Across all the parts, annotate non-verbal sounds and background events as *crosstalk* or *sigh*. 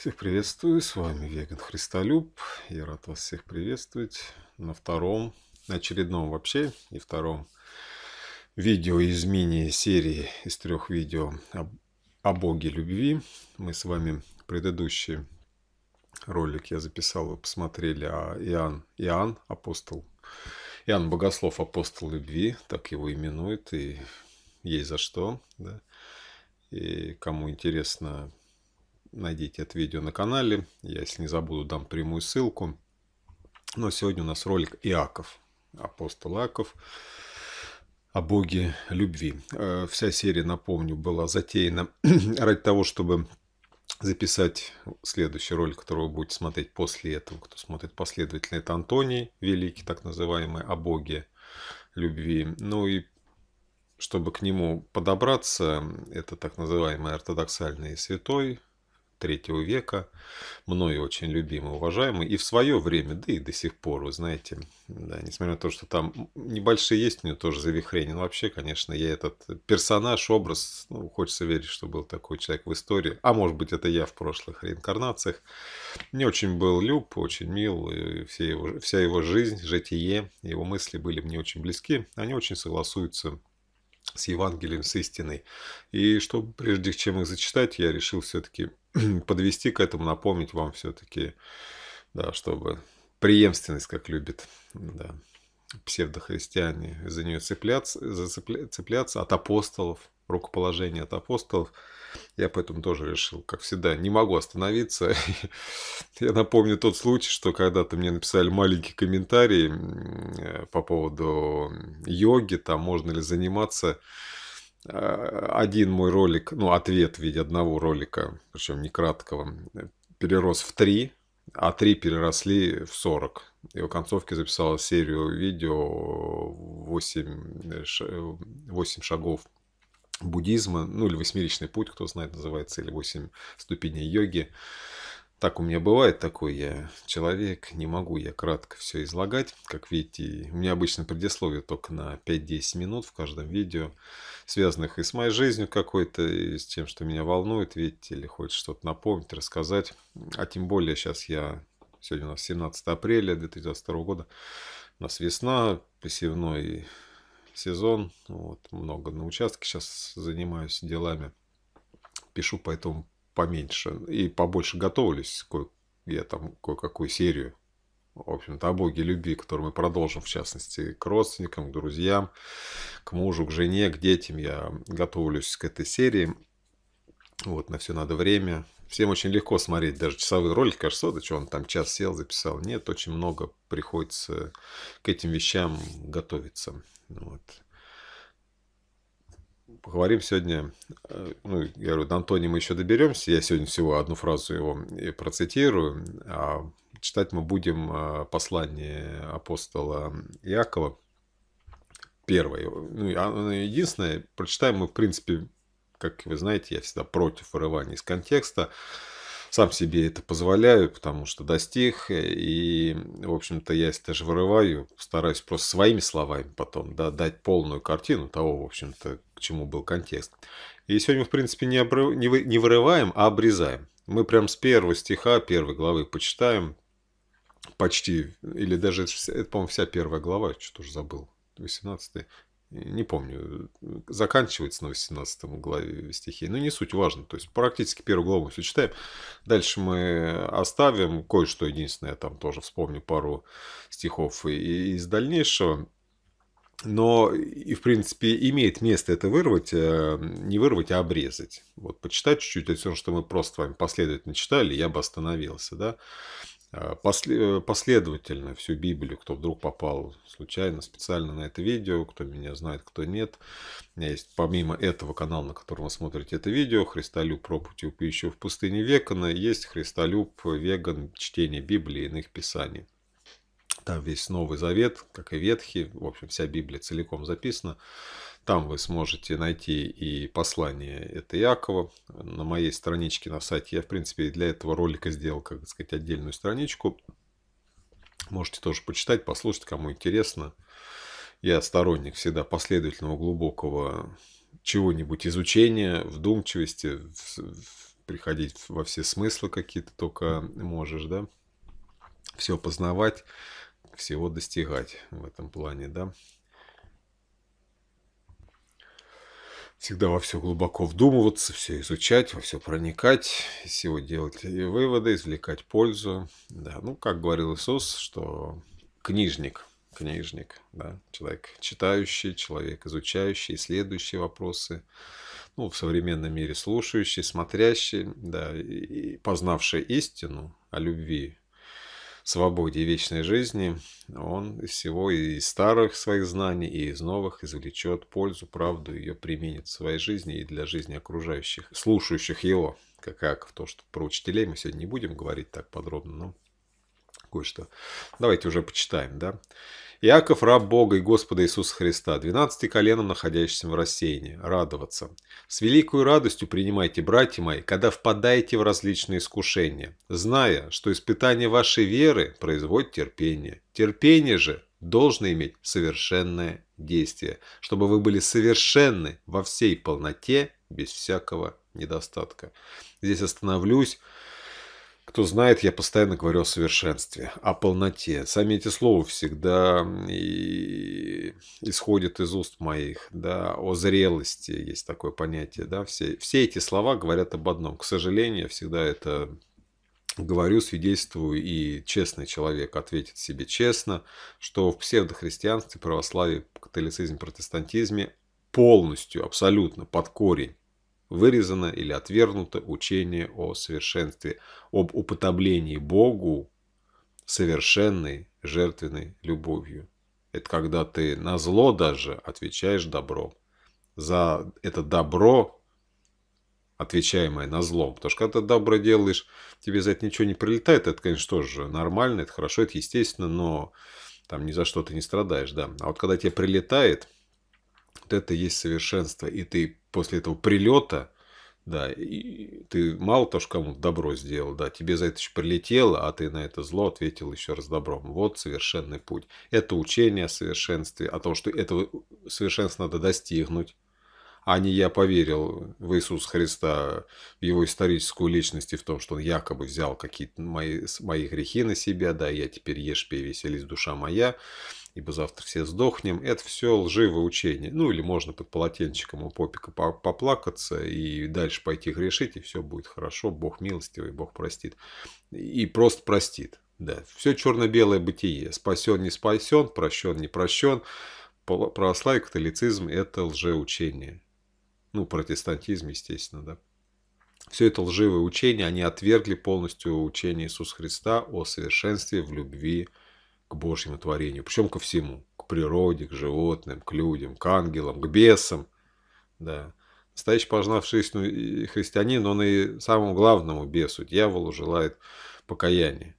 Всех приветствую, с вами Веган Христолюб. Я рад вас всех приветствовать на втором, на очередном вообще и втором видео из мини-серии из трех видео о, о Боге любви. Мы с вами предыдущий ролик я записал, вы посмотрели, а Иоанн, Иоанн апостол, Иоанн Богослов апостол любви, так его именуют, и есть за что, да. И кому интересно Найдите это видео на канале. Я, если не забуду, дам прямую ссылку. Но ну, а сегодня у нас ролик Иаков, апостол Иаков о Боге любви. Э, вся серия, напомню, была затеяна *clears throat* ради того, чтобы записать следующий ролик, который вы будете смотреть после этого. Кто смотрит последовательно, это Антоний Великий, так называемый, о Боге любви. Ну и чтобы к нему подобраться, это так называемый ортодоксальный святой, III века, мною очень любимый, уважаемый, и в свое время, да и до сих пор, вы знаете, да, несмотря на то, что там небольшие есть у него тоже завихрения, но вообще, конечно, я этот персонаж, образ, ну, хочется верить, что был такой человек в истории, а может быть, это я в прошлых реинкарнациях, не очень был люб, очень мил, и все его, вся его жизнь, житие, его мысли были мне очень близки, они очень согласуются с Евангелием, с истиной. И что прежде чем их зачитать, я решил все-таки *clears throat* подвести к этому, напомнить вам все-таки, да, чтобы преемственность, как любит да, псевдохристиане, за нее цепляться, зацепля, цепляться от апостолов, рукоположение от апостолов – я поэтому тоже решил, как всегда, не могу остановиться. *laughs* Я напомню тот случай, что когда-то мне написали маленький комментарий э, по поводу йоги, там можно ли заниматься а, один мой ролик, ну, ответ в виде одного ролика, причем не краткого, перерос в три, а три переросли в 40. И в концовке записала серию видео 8, 8 э, э, шагов буддизма, ну или восьмеричный путь, кто знает, называется, или восемь ступеней йоги. Так у меня бывает такой, я человек, не могу я кратко все излагать. Как видите, у меня обычно предисловие только на 5-10 минут в каждом видео, связанных и с моей жизнью какой-то, и с тем, что меня волнует, видите, или хочет что-то напомнить, рассказать. А тем более сейчас я, сегодня у нас 17 апреля 2022 года, у нас весна, посевной сезон. Вот, много на участке сейчас занимаюсь делами. Пишу поэтому поменьше и побольше готовлюсь. Кое я там кое-какую серию, в общем-то, о Боге любви, которую мы продолжим, в частности, к родственникам, к друзьям, к мужу, к жене, к детям. Я готовлюсь к этой серии. Вот, на все надо время. Всем очень легко смотреть даже часовые ролики. Кажется, да что он там час сел, записал. Нет, очень много приходится к этим вещам готовиться. Вот. Поговорим сегодня, э, ну, я говорю, до Антони мы еще доберемся. Я сегодня всего одну фразу его процитирую. А читать мы будем э, послание апостола Иакова. Первое. Ну, единственное, прочитаем мы, в принципе, как вы знаете, я всегда против вырывания из контекста. Сам себе это позволяю, потому что достиг, и, в общем-то, я если даже вырываю, стараюсь просто своими словами потом да, дать полную картину того, в общем-то, к чему был контекст. И сегодня, в принципе, не, обрыв... не, вы... не вырываем, а обрезаем. Мы прям с первого стиха, первой главы почитаем, почти, или даже, это, по-моему, вся первая глава, что-то уже забыл, 18 не помню, заканчивается на 18 главе стихи. Но не суть важно. То есть практически первую главу все читаем. Дальше мы оставим кое-что единственное. Я там тоже вспомню пару стихов из дальнейшего. Но и, в принципе, имеет место это вырвать, э, не вырвать, а обрезать. Вот почитать чуть-чуть, это все, что мы просто с вами последовательно читали, я бы остановился, да. Э, э, последовательно всю Библию, кто вдруг попал случайно, специально на это видео, кто меня знает, кто нет. У меня есть помимо этого канал, на котором вы смотрите это видео, Христолюб проповедь пищу в пустыне Векона, есть Христолюб веган чтение Библии и иных писаний. Там весь Новый Завет, как и Ветхий, в общем, вся Библия целиком записана. Там вы сможете найти и послание это Якова. На моей страничке на сайте я, в принципе, для этого ролика сделал, как сказать, отдельную страничку. Можете тоже почитать, послушать, кому интересно. Я сторонник всегда последовательного, глубокого чего-нибудь изучения, вдумчивости, в, в, приходить во все смыслы какие то только можешь, да, все познавать, всего достигать в этом плане, да. всегда во все глубоко вдумываться, все изучать, во все проникать, из всего делать и выводы, извлекать пользу. Да, ну, как говорил Иисус, что книжник, книжник, да, человек читающий, человек изучающий, исследующий вопросы, ну, в современном мире слушающий, смотрящий, да, и познавший истину о любви свободе и вечной жизни, он из всего и из старых своих знаний, и из новых извлечет пользу, правду, ее применит в своей жизни и для жизни окружающих, слушающих его. Как, как то, что про учителей мы сегодня не будем говорить так подробно, но кое-что. Давайте уже почитаем, да. Иаков, раб Бога и Господа Иисуса Христа, двенадцати коленом, находящимся в рассеянии, радоваться. С великой радостью принимайте, братья мои, когда впадаете в различные искушения, зная, что испытание вашей веры производит терпение. Терпение же должно иметь совершенное действие, чтобы вы были совершенны во всей полноте, без всякого недостатка. Здесь остановлюсь. Кто знает, я постоянно говорю о совершенстве, о полноте. Сами эти слова всегда и исходят из уст моих, да, о зрелости есть такое понятие, да, все, все эти слова говорят об одном. К сожалению, я всегда это говорю, свидетельствую, и честный человек ответит себе честно, что в псевдохристианстве, православии, католицизме, протестантизме полностью, абсолютно под корень вырезано или отвергнуто учение о совершенстве, об уподоблении Богу совершенной жертвенной любовью. Это когда ты на зло даже отвечаешь добром. За это добро, отвечаемое на зло. Потому что когда ты добро делаешь, тебе за это ничего не прилетает. Это, конечно, тоже нормально, это хорошо, это естественно, но там ни за что ты не страдаешь, да. А вот когда тебе прилетает, вот это есть совершенство. И ты после этого прилета, да, и ты мало то, что кому-то добро сделал, да, тебе за это еще прилетело, а ты на это зло ответил еще раз добром. Вот совершенный путь. Это учение о совершенстве, о том, что этого совершенства надо достигнуть а не я поверил в Иисуса Христа, в его историческую личность и в том, что он якобы взял какие-то мои, мои грехи на себя, да, я теперь ешь, пей, веселись, душа моя, ибо завтра все сдохнем, это все лживое учение. Ну, или можно под полотенчиком у попика поплакаться и дальше пойти грешить, и все будет хорошо, Бог милостивый, Бог простит. И просто простит, да. Все черно-белое бытие, спасен, не спасен, прощен, не прощен. Православие, католицизм – это лжеучение. Ну, протестантизм, естественно, да. Все это лживое учение, они отвергли полностью учение Иисуса Христа о совершенстве в любви к Божьему творению, причем ко всему, к природе, к животным, к людям, к ангелам, к бесам. Да. Настоящий познавший ну, христианин, он и самому главному бесу, дьяволу, желает покаяния,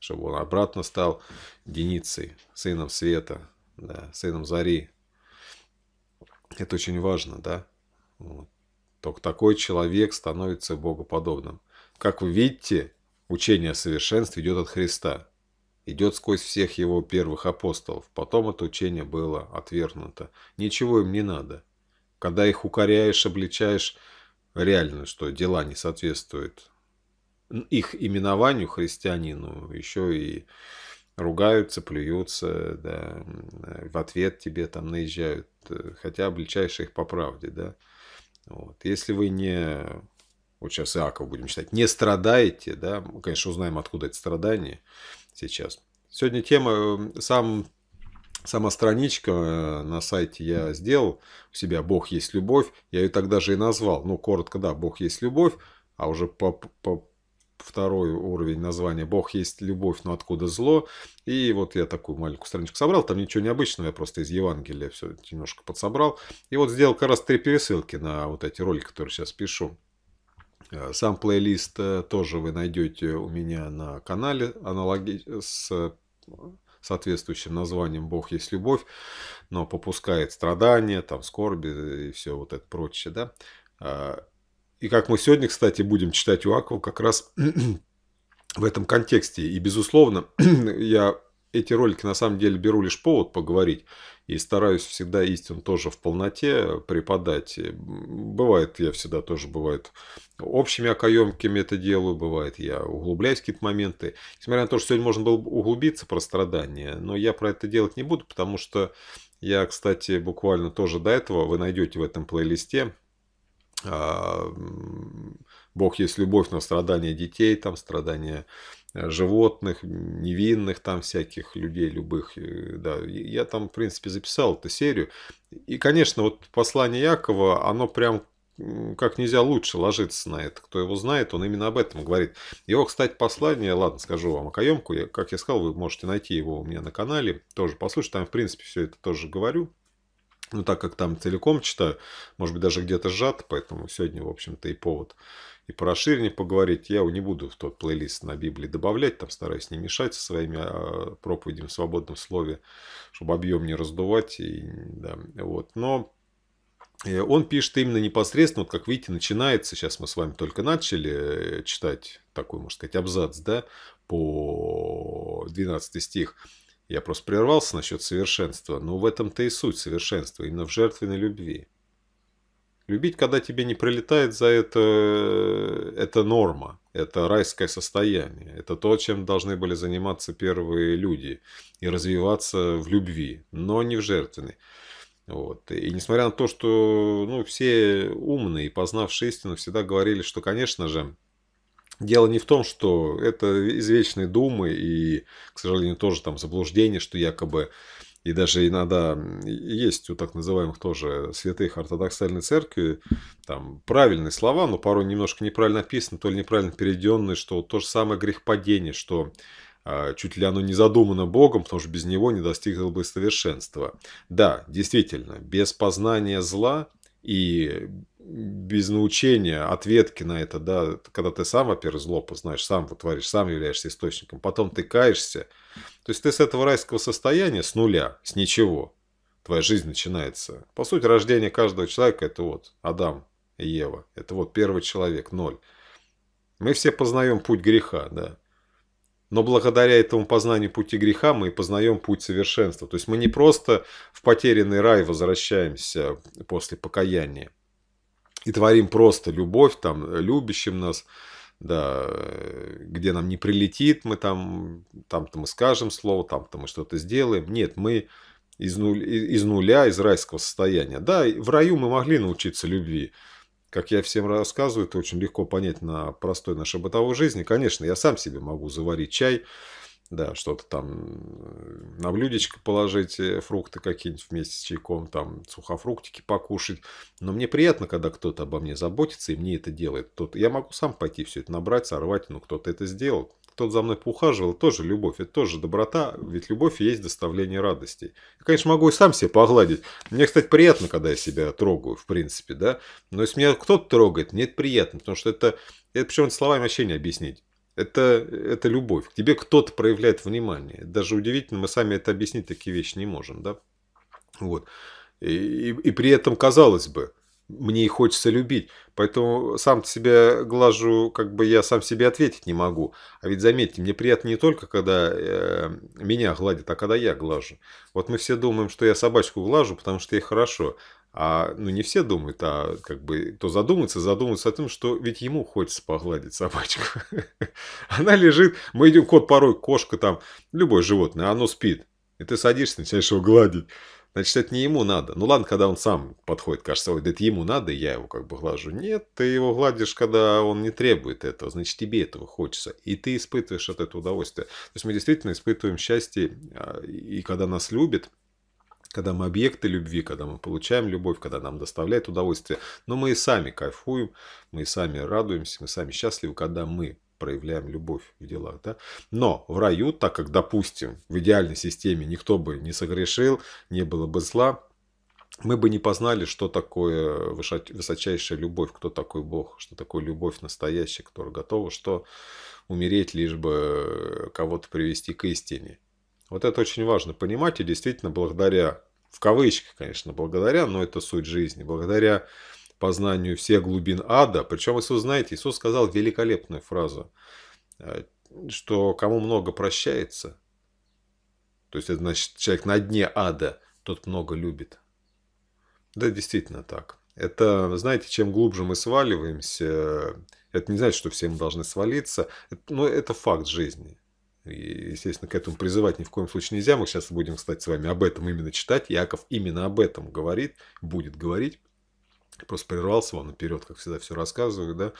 чтобы он обратно стал Деницей, сыном света, да, сыном зари. Это очень важно, да? Вот. Только такой человек становится богоподобным. Как вы видите, учение о совершенстве идет от Христа идет сквозь всех его первых апостолов. Потом это учение было отвергнуто. Ничего им не надо. Когда их укоряешь, обличаешь, реально, что дела не соответствуют их именованию христианину, еще и ругаются, плюются, да, в ответ тебе там наезжают, э, хотя обличаешь их по правде, да. Вот. Если вы не, вот сейчас Иаков будем читать, не страдаете, да, мы, конечно, узнаем, откуда это страдание, сейчас. Сегодня тема, эм, сам, сама страничка э, на сайте я сделал у себя «Бог есть любовь». Я ее тогда же и назвал. Ну, коротко, да, «Бог есть любовь», а уже по, по второй уровень названия «Бог есть любовь, но откуда зло?». И вот я такую маленькую страничку собрал. Там ничего необычного, я просто из Евангелия все немножко подсобрал. И вот сделал как раз три пересылки на вот эти ролики, которые сейчас пишу. Э, сам плейлист э, тоже вы найдете у меня на канале аналоги с соответствующим названием «Бог есть любовь», но попускает страдания, там, скорби и все вот это прочее, да. А, и как мы сегодня, кстати, будем читать у Уакову как раз *clears throat* в этом контексте. И, безусловно, *clears throat* я эти ролики на самом деле беру лишь повод поговорить и стараюсь всегда истину тоже в полноте преподать. Бывает, я всегда тоже, бывает, общими окоемками это делаю, бывает, я углубляюсь в какие-то моменты. Несмотря на то, что сегодня можно было углубиться про страдания, но я про это делать не буду, потому что я, кстати, буквально тоже до этого, вы найдете в этом плейлисте а, «Бог есть любовь, но страдания детей, там страдания Э, животных, невинных там всяких людей любых. Э, да, я там, в принципе, записал эту серию. И, конечно, вот послание Якова, оно прям как нельзя лучше ложиться на это. Кто его знает, он именно об этом говорит. Его, кстати, послание, ладно, скажу вам окоемку, я, как я сказал, вы можете найти его у меня на канале, тоже послушать, там, в принципе, все это тоже говорю. Ну, так как там целиком читаю, может быть, даже где-то сжато, поэтому сегодня, в общем-то, и повод и по расширению поговорить. Я его не буду в тот плейлист на Библии добавлять, там стараюсь не мешать со своими а, проповедями в свободном слове, чтобы объем не раздувать. И, да, вот. Но э, он пишет именно непосредственно, вот как видите, начинается, сейчас мы с вами только начали э, читать такой, можно сказать, абзац, да, по 12 стих. Я просто прервался насчет совершенства, но ну, в этом-то и суть совершенства, именно в жертвенной любви. Любить, когда тебе не прилетает за это, э, это норма, это райское состояние, это то, чем должны были заниматься первые люди и развиваться в любви, но не в жертвенной. Вот. И несмотря на то, что ну, все умные, и познавшие истину, всегда говорили, что, конечно же, Дело не в том, что это извечные думы и, к сожалению, тоже там заблуждение, что якобы и даже иногда есть у так называемых тоже святых ортодоксальной церкви там правильные слова, но порой немножко неправильно описаны, то ли неправильно переведенные, что то же самое грехопадение, что а, чуть ли оно не задумано Богом, потому что без него не достигло бы совершенства. Да, действительно, без познания зла и без научения ответки на это, да, когда ты сам, во-первых, зло познаешь, сам вытворишь, сам являешься источником, потом ты каешься. То есть ты с этого райского состояния, с нуля, с ничего, твоя жизнь начинается. По сути, рождение каждого человека – это вот Адам и Ева, это вот первый человек, ноль. Мы все познаем путь греха, да. Но благодаря этому познанию пути греха мы и познаем путь совершенства. То есть мы не просто в потерянный рай возвращаемся после покаяния, и творим просто любовь, там, э, любящим нас, да, э, где нам не прилетит, мы там, там-то мы скажем слово, там-то мы что-то сделаем. Нет, мы из, нуля, из нуля, из райского состояния. Да, в раю мы могли научиться любви. Как я всем рассказываю, это очень легко понять на простой нашей бытовой жизни. Конечно, я сам себе могу заварить чай, да, что-то там э, на блюдечко положить, э, фрукты какие-нибудь вместе с чайком, там сухофруктики покушать. Но мне приятно, когда кто-то обо мне заботится и мне это делает. Тот, я могу сам пойти все это набрать, сорвать, но кто-то это сделал. Кто-то за мной поухаживал, тоже любовь, это тоже доброта, ведь любовь есть доставление радости. Я, конечно, могу и сам себя погладить. Мне, кстати, приятно, когда я себя трогаю, в принципе, да. Но если меня кто-то трогает, мне это приятно, потому что это, это причем словами вообще не объяснить. Это, это любовь. К тебе кто-то проявляет внимание. Даже удивительно, мы сами это объяснить такие вещи не можем. Да? Вот. И, и, и при этом, казалось бы, мне и хочется любить. Поэтому сам себя глажу, как бы я сам себе ответить не могу. А ведь заметьте, мне приятно не только, когда э, меня гладят, а когда я глажу. Вот мы все думаем, что я собачку глажу, потому что ей хорошо. А, ну, не все думают, а как бы то задумаются, задумаются о том, что ведь ему хочется погладить собачку. *laughs* Она лежит, мы идем, кот порой, кошка там, любое животное, оно спит. И ты садишься, начинаешь его гладить. Значит, это не ему надо. Ну ладно, когда он сам подходит, кажется, ой, да это ему надо, я его как бы глажу. Нет, ты его гладишь, когда он не требует этого, значит, тебе этого хочется. И ты испытываешь от этого удовольствие. То есть мы действительно испытываем счастье, а, и когда нас любят, когда мы объекты любви, когда мы получаем любовь, когда нам доставляет удовольствие. Но мы и сами кайфуем, мы и сами радуемся, мы сами счастливы, когда мы проявляем любовь в делах. Да? Но в раю, так как, допустим, в идеальной системе никто бы не согрешил, не было бы зла, мы бы не познали, что такое высочайшая любовь, кто такой Бог, что такое любовь настоящая, которая готова, что умереть лишь бы кого-то привести к истине. Вот это очень важно понимать, и действительно благодаря, в кавычках, конечно, благодаря, но это суть жизни, благодаря познанию всех глубин ада. Причем, если вы знаете, Иисус сказал великолепную фразу, э, что кому много прощается, то есть это значит, человек на дне ада, тот много любит. Да, действительно так. Это, знаете, чем глубже мы сваливаемся, это не значит, что все мы должны свалиться, но ну, это факт жизни. И, естественно, к этому призывать ни в коем случае нельзя. Мы сейчас будем, кстати, с вами об этом именно читать. Яков именно об этом говорит, будет говорить просто прервался вам наперед, как всегда все рассказываю, да,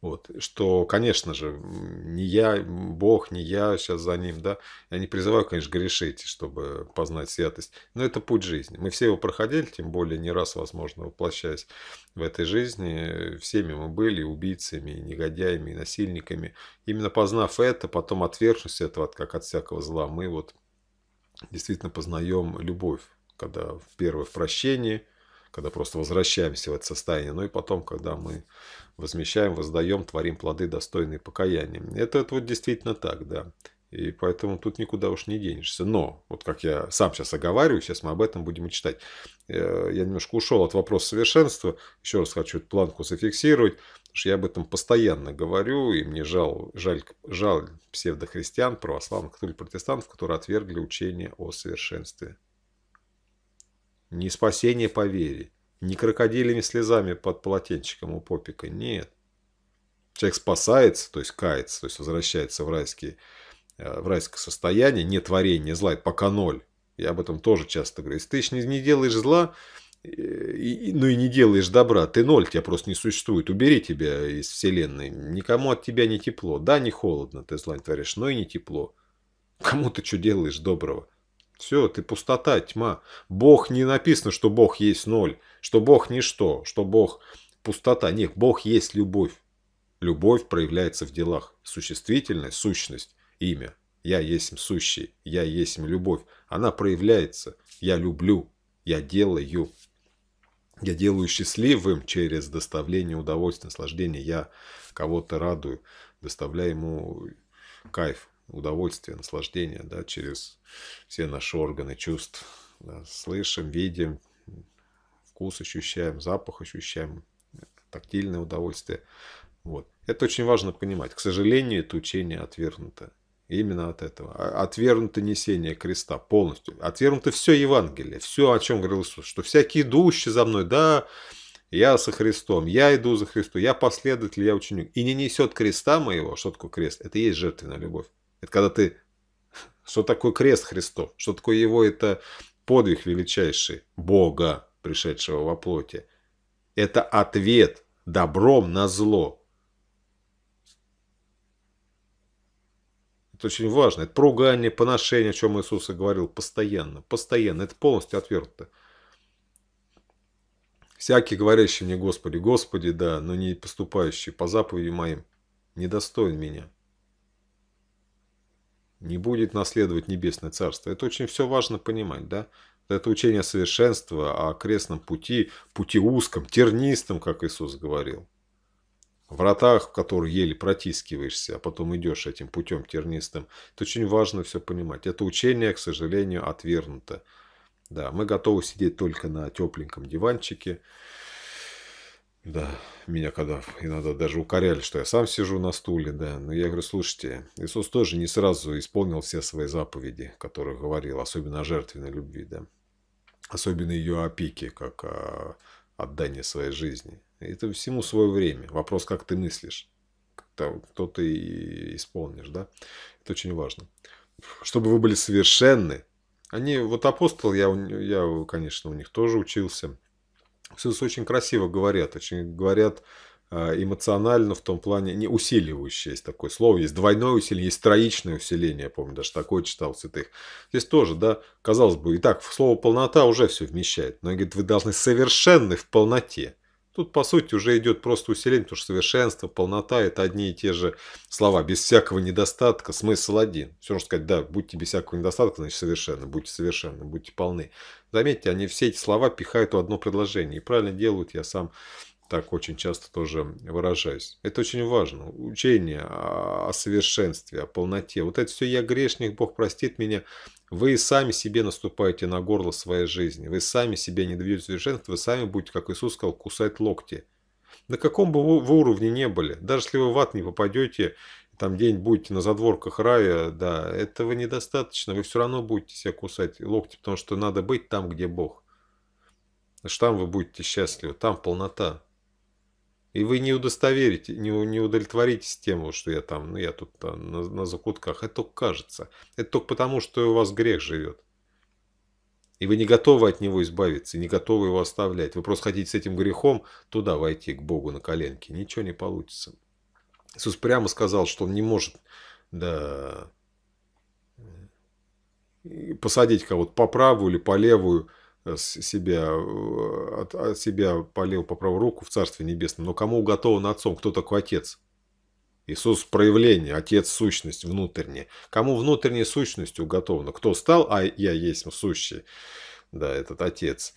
вот, что, конечно же, не я, Бог, не я сейчас за ним, да, я не призываю, конечно, грешить, чтобы познать святость, но это путь жизни, мы все его проходили, тем более не раз, возможно, воплощаясь в этой жизни, всеми мы были убийцами, и негодяями, насильниками, именно познав это, потом отвергшись этого, как от всякого зла, мы вот действительно познаем любовь, когда в первое в прощении – когда просто возвращаемся в это состояние, но ну и потом, когда мы возмещаем, воздаем, творим плоды, достойные покаяния. Это, это вот действительно так, да. И поэтому тут никуда уж не денешься. Но, вот как я сам сейчас оговариваю, сейчас мы об этом будем читать. Э, я немножко ушел от вопроса совершенства. Еще раз хочу эту планку зафиксировать, потому что я об этом постоянно говорю, и мне жал, жаль, жаль псевдохристиан, православных, католиков, протестантов, которые отвергли учение о совершенстве не спасение по вере, не крокодилями слезами под полотенчиком у попика, нет. Человек спасается, то есть кается, то есть возвращается в, райские, э, в райское состояние, не творение зла, это пока ноль. Я об этом тоже часто говорю. Если ты еще не делаешь зла, э, ну и не делаешь добра, ты ноль, тебя просто не существует, убери тебя из вселенной, никому от тебя не тепло, да, не холодно, ты зла не творишь, но и не тепло. Кому ты что делаешь доброго? Все, ты пустота, тьма. Бог не написано, что Бог есть ноль, что Бог ничто, что Бог пустота. Нет, Бог есть любовь. Любовь проявляется в делах. Существительная сущность, имя. Я есть сущий, я есть любовь. Она проявляется. Я люблю, я делаю. Я делаю счастливым через доставление удовольствия, наслаждения. Я кого-то радую, доставляю ему кайф удовольствие, наслаждение да, через все наши органы чувств. Да, слышим, видим, вкус ощущаем, запах ощущаем, тактильное удовольствие. Вот. Это очень важно понимать. К сожалению, это учение отвергнуто. Именно от этого. А, отвергнуто несение креста полностью. Отвергнуто все Евангелие. Все, о чем говорил Иисус. Что всякий идущий за мной, да, я со Христом, я иду за Христом, я последователь, я ученик. И не несет креста моего, что такое крест? Это и есть жертвенная любовь. Это когда ты... Что такое крест Христов? Что такое его? Это подвиг величайший Бога, пришедшего во плоти. Это ответ добром на зло. Это очень важно. Это поругание, поношение, о чем Иисус и говорил постоянно. Постоянно. Это полностью отвернуто. Всякий, говорящий мне, Господи, Господи, да, но не поступающий по заповеди моим, недостоин меня не будет наследовать небесное царство. Это очень все важно понимать, да? Это учение совершенства о крестном пути, пути узком, тернистом, как Иисус говорил. В вратах, в которые еле протискиваешься, а потом идешь этим путем тернистым. Это очень важно все понимать. Это учение, к сожалению, отвергнуто. Да, мы готовы сидеть только на тепленьком диванчике. Да, меня когда иногда даже укоряли, что я сам сижу на стуле, да. Но я говорю, слушайте, Иисус тоже не сразу исполнил все свои заповеди, которые говорил, особенно о жертвенной любви, да. Особенно ее опеке, как о отдании своей жизни. Это всему свое время. Вопрос, как ты мыслишь, кто ты исполнишь, да. Это очень важно. Чтобы вы были совершенны. Они, вот апостол, я, я, конечно, у них тоже учился – Сус очень красиво говорят, очень говорят э, эмоционально в том плане, не усиливающее, есть такое слово, есть двойное усиление, есть троичное усиление, я помню, даже такое читал в святых. Здесь тоже, да, казалось бы, и так, слово полнота уже все вмещает, но говорит, вы должны совершенны в полноте. Тут, по сути, уже идет просто усиление, потому что совершенство, полнота – это одни и те же слова. Без всякого недостатка смысл один. Все можно сказать, да, будьте без всякого недостатка, значит совершенно, будьте совершенны, будьте полны. Заметьте, они все эти слова пихают в одно предложение. И правильно делают, я сам так очень часто тоже выражаюсь. Это очень важно. Учение о совершенстве, о полноте. Вот это все «я грешник, Бог простит меня» Вы и сами себе наступаете на горло своей жизни. Вы сами себе не доведете совершенства, вы сами будете, как Иисус сказал, кусать локти. На каком бы вы уровне не были, даже если вы в ад не попадете, там день будете на задворках рая, да, этого недостаточно. Вы все равно будете себя кусать локти, потому что надо быть там, где Бог. Что там вы будете счастливы, там полнота. И вы не удостоверите, не, не удовлетворитесь тем, что я там, ну я тут а, на, на закутках. Это только кажется. Это только потому, что у вас грех живет. И вы не готовы от него избавиться, не готовы его оставлять. Вы просто хотите с этим грехом туда войти, к Богу на коленки. Ничего не получится. Иисус прямо сказал, что он не может да, э, посадить кого-то по правую или по левую – себя, э, от, от себя левую, по правую руку в Царстве Небесном. Но кому уготован отцом? Кто такой отец? Иисус – проявление, Отец – сущность внутренняя. Кому внутренняя сущность уготована? Кто стал, а я есть сущий, да, этот Отец.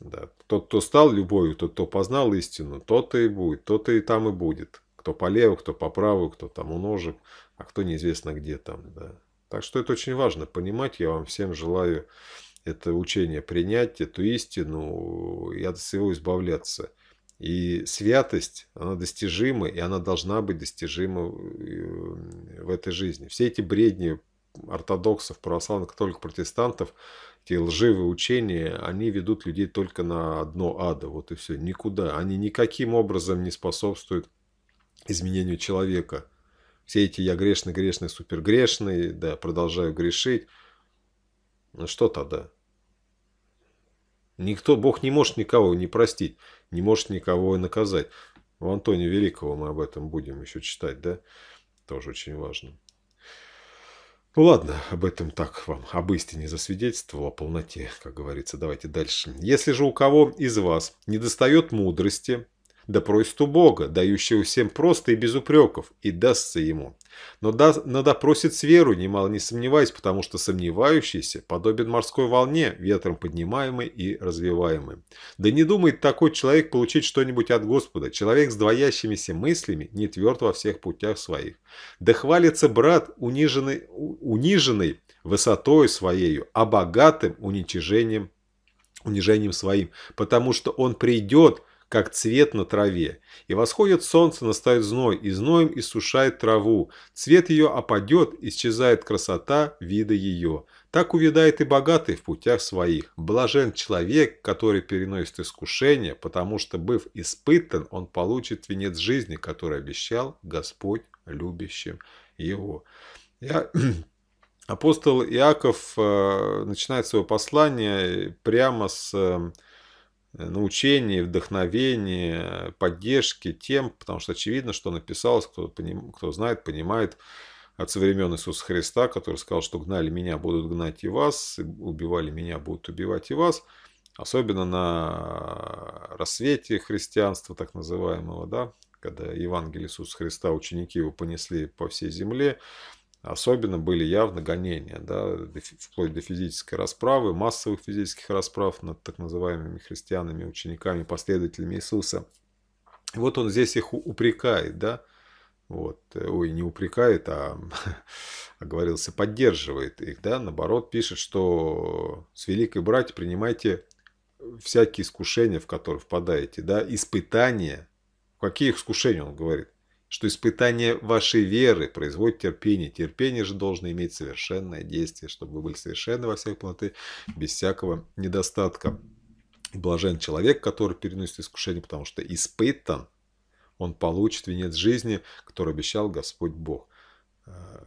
Да. Тот, кто стал любовью, тот, кто познал истину, тот и будет, тот и там и будет. Кто по левую, кто по правую, кто там у ножек, а кто неизвестно где там. Да. Так что это очень важно понимать. Я вам всем желаю это учение принять, эту истину и от всего избавляться. И святость, она достижима, и она должна быть достижима э, в этой жизни. Все эти бредни ортодоксов, православных, католиков, протестантов, те лживые учения, они ведут людей только на одно ада, вот и все, никуда. Они никаким образом не способствуют изменению человека. Все эти «я грешный, грешный, супергрешный», да, продолжаю грешить – а что тогда? Никто, Бог не может никого не простить, не может никого и наказать. У Антония Великого мы об этом будем еще читать, да? Тоже очень важно. Ну ладно, об этом так вам, об истине засвидетельствовал, о полноте, как говорится. Давайте дальше. Если же у кого из вас недостает мудрости, да просит у Бога, дающего всем просто и без упреков, и дастся ему. Но, да, но допросит с веру, немало не сомневаясь, потому что сомневающийся подобен морской волне, ветром поднимаемой и развиваемой. Да не думает такой человек получить что-нибудь от Господа, человек с двоящимися мыслями не тверд во всех путях своих. Да хвалится брат униженный, униженный высотою своею, а богатым уничижением, унижением своим, потому что он придет, как цвет на траве. И восходит солнце, настает зной, и зноем иссушает траву. Цвет ее опадет, исчезает красота вида ее. Так увидает и богатый в путях своих. Блажен человек, который переносит искушение, потому что, быв испытан, он получит венец жизни, который обещал Господь любящим его. Я... *clears throat* Апостол Иаков э, начинает свое послание прямо с э, Э, научения, вдохновения, поддержки тем, потому что очевидно, что написалось, кто, поним, кто знает, понимает от современ Иисуса Христа, который сказал, что гнали меня, будут гнать и вас, и убивали меня, будут убивать и вас. Особенно на рассвете христианства, так называемого, да, когда Евангелие Иисуса Христа, ученики его понесли по всей земле, Особенно были явно гонения, да, вплоть до физической расправы, массовых физических расправ над так называемыми христианами, учениками, последователями Иисуса. И вот он здесь их упрекает, да, вот, э, ой, не упрекает, а, оговорился, *laughs* а поддерживает их, да, наоборот, пишет, что с великой братьей принимайте всякие искушения, в которые впадаете, да, испытания, какие искушения, он говорит, что испытание вашей веры производит терпение. Терпение же должно иметь совершенное действие, чтобы вы были совершенны во всех полноты, без всякого недостатка. Блажен человек, который переносит искушение, потому что испытан, он получит венец жизни, который обещал Господь Бог. Э,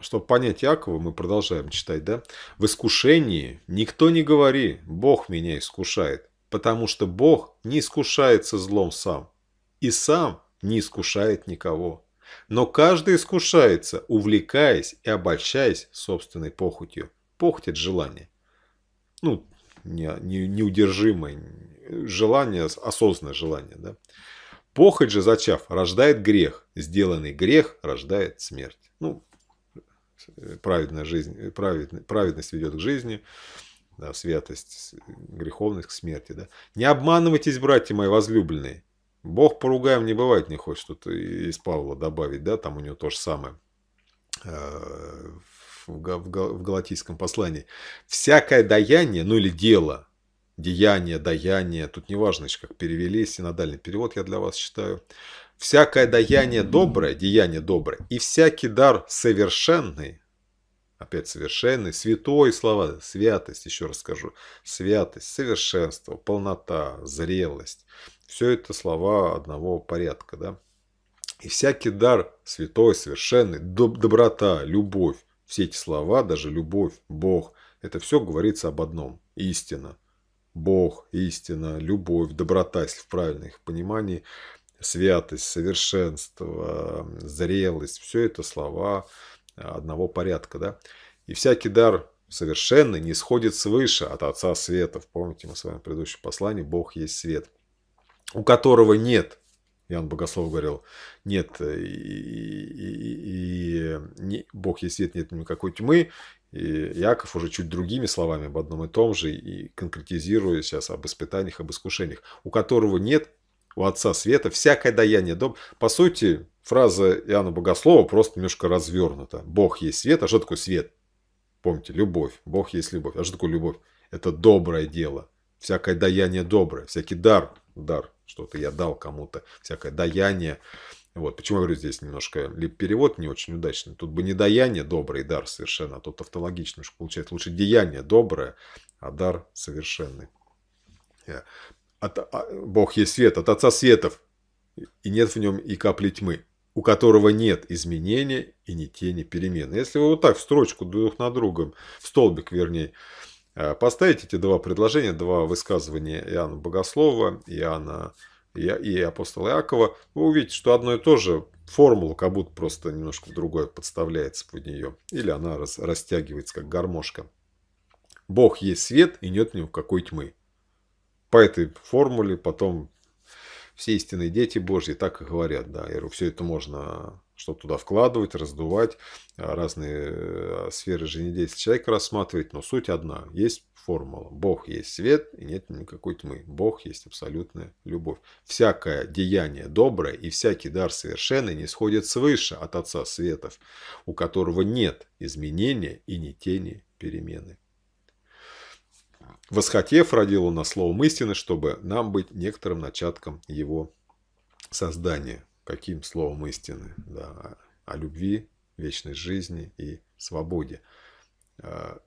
чтобы понять Якова, мы продолжаем читать, да? «В искушении никто не говори, Бог меня искушает, потому что Бог не искушается злом сам, и сам не искушает никого. Но каждый искушается, увлекаясь и обольщаясь собственной похотью. Похоть – это желание. Ну, не, не, неудержимое желание, осознанное желание. Да? Похоть же, зачав, рождает грех. Сделанный грех рождает смерть. Ну, э, праведная жизнь, э, правед, праведность ведет к жизни, да, святость, греховность к смерти. Да? Не обманывайтесь, братья мои возлюбленные. Бог поругаем не бывает, не хочет Тут из Павла добавить, да, там у него то же самое э, в галатийском послании. Всякое даяние, ну или дело, деяние, даяние, тут неважно, как перевели, синодальный перевод я для вас читаю. Всякое даяние доброе, деяние доброе, и всякий дар совершенный Опять совершенный, святой слова, святость, еще расскажу святость, совершенство, полнота, зрелость. Все это слова одного порядка, да. И всякий дар святой, совершенный, доб доброта, любовь, все эти слова, даже любовь, Бог, это все говорится об одном – истина. Бог, истина, любовь, доброта, если в правильном их понимании, святость, совершенство, зрелость – все это слова, одного порядка, да. И всякий дар совершенный не сходит свыше от Отца Света, Помните, мы с вами в предыдущем послании, Бог есть свет, у которого нет, Иоанн Богослов говорил, нет, э, и, и, и, не, Бог есть свет, нет никакой тьмы. И Яков уже чуть другими словами об одном и том же, и конкретизируя сейчас об испытаниях, об искушениях, у которого нет у Отца Света всякое даяние. По сути, фраза Иоанна Богослова просто немножко развернута. «Бог есть свет». А что такое свет? Помните, любовь. Бог есть любовь. А что такое любовь? Это доброе дело. Всякое даяние доброе. Всякий дар. Дар. Что-то я дал кому-то. Всякое даяние. Вот. Почему я говорю здесь немножко... Либо перевод не очень удачный. Тут бы не даяние доброе дар совершенно. А тут автологично, что получается лучше деяние доброе, а дар совершенный. Э, от, а, Бог есть свет. От Отца Светов. И нет в нем и капли тьмы у которого нет изменения и ни тени перемены. Если вы вот так в строчку друг на друга, в столбик вернее, э, поставите эти два предложения, два высказывания Иоанна Богослова, Иоанна и апостола Иакова, вы увидите, что одно и то же формулу как будто просто немножко в другое подставляется под нее. Или она раз, растягивается, как гармошка. Бог есть свет, и нет в нем какой тьмы. По этой формуле потом все истинные дети Божьи так и говорят, да, я говорю, все это можно что туда вкладывать, раздувать, э, разные э, сферы жизнедеятельности человека рассматривать, но суть одна. Есть формула. Бог есть свет, и нет никакой тьмы. Бог есть абсолютная любовь. Всякое деяние доброе и всякий дар совершенный не сходит свыше от Отца Светов, у которого нет изменения и ни тени перемены. Восхотев родил он нас словом истины, чтобы нам быть некоторым начатком его создания. Каким словом истины? Да, о любви, вечной жизни и свободе. А,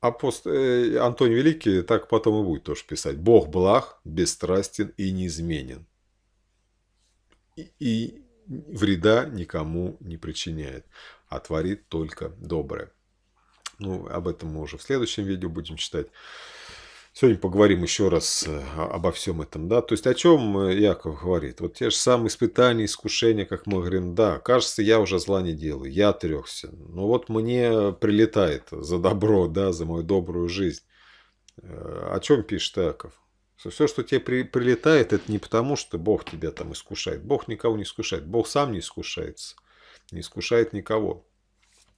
апост... Э, Антоний Великий так потом и будет тоже писать. Бог благ, бесстрастен и неизменен. И, и вреда никому не причиняет, а творит только доброе. Ну, об этом мы уже в следующем видео будем читать. Сегодня поговорим еще раз э, обо всем этом, да. То есть о чем э, Яков говорит? Вот те же самые испытания, искушения, как мы говорим, да, кажется, я уже зла не делаю, я отрекся. Но вот мне прилетает за добро, да, за мою добрую жизнь. Э, о чем пишет Яков? все, что тебе при, прилетает, это не потому, что Бог тебя там искушает. Бог никого не искушает. Бог сам не искушается. Не искушает никого.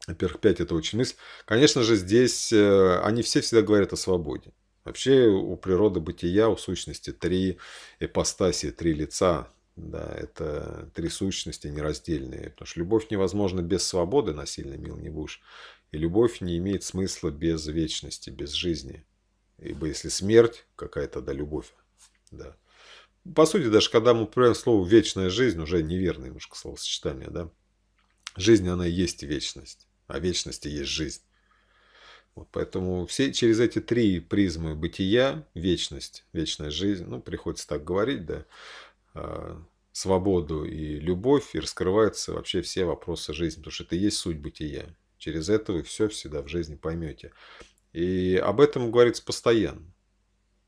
Во-первых, 5 это очень мысль. Конечно же, здесь э, они все всегда говорят о свободе. Вообще у природы бытия, у сущности три эпостаси, три лица. Да, это три сущности нераздельные. Потому что любовь невозможна без свободы, насильно мил не будешь. И любовь не имеет смысла без вечности, без жизни. Ибо если смерть, какая тогда любовь? Да. По сути, даже когда мы употребляем слово «вечная жизнь», уже неверное немножко словосочетание, да? Жизнь, она и есть вечность а вечности есть жизнь. Вот поэтому все через эти три призмы бытия, вечность, вечная жизнь, ну, приходится так говорить, да, а, свободу и любовь, и раскрываются вообще все вопросы жизни, потому что это и есть суть бытия. Через это вы все всегда в жизни поймете. И об этом говорится постоянно.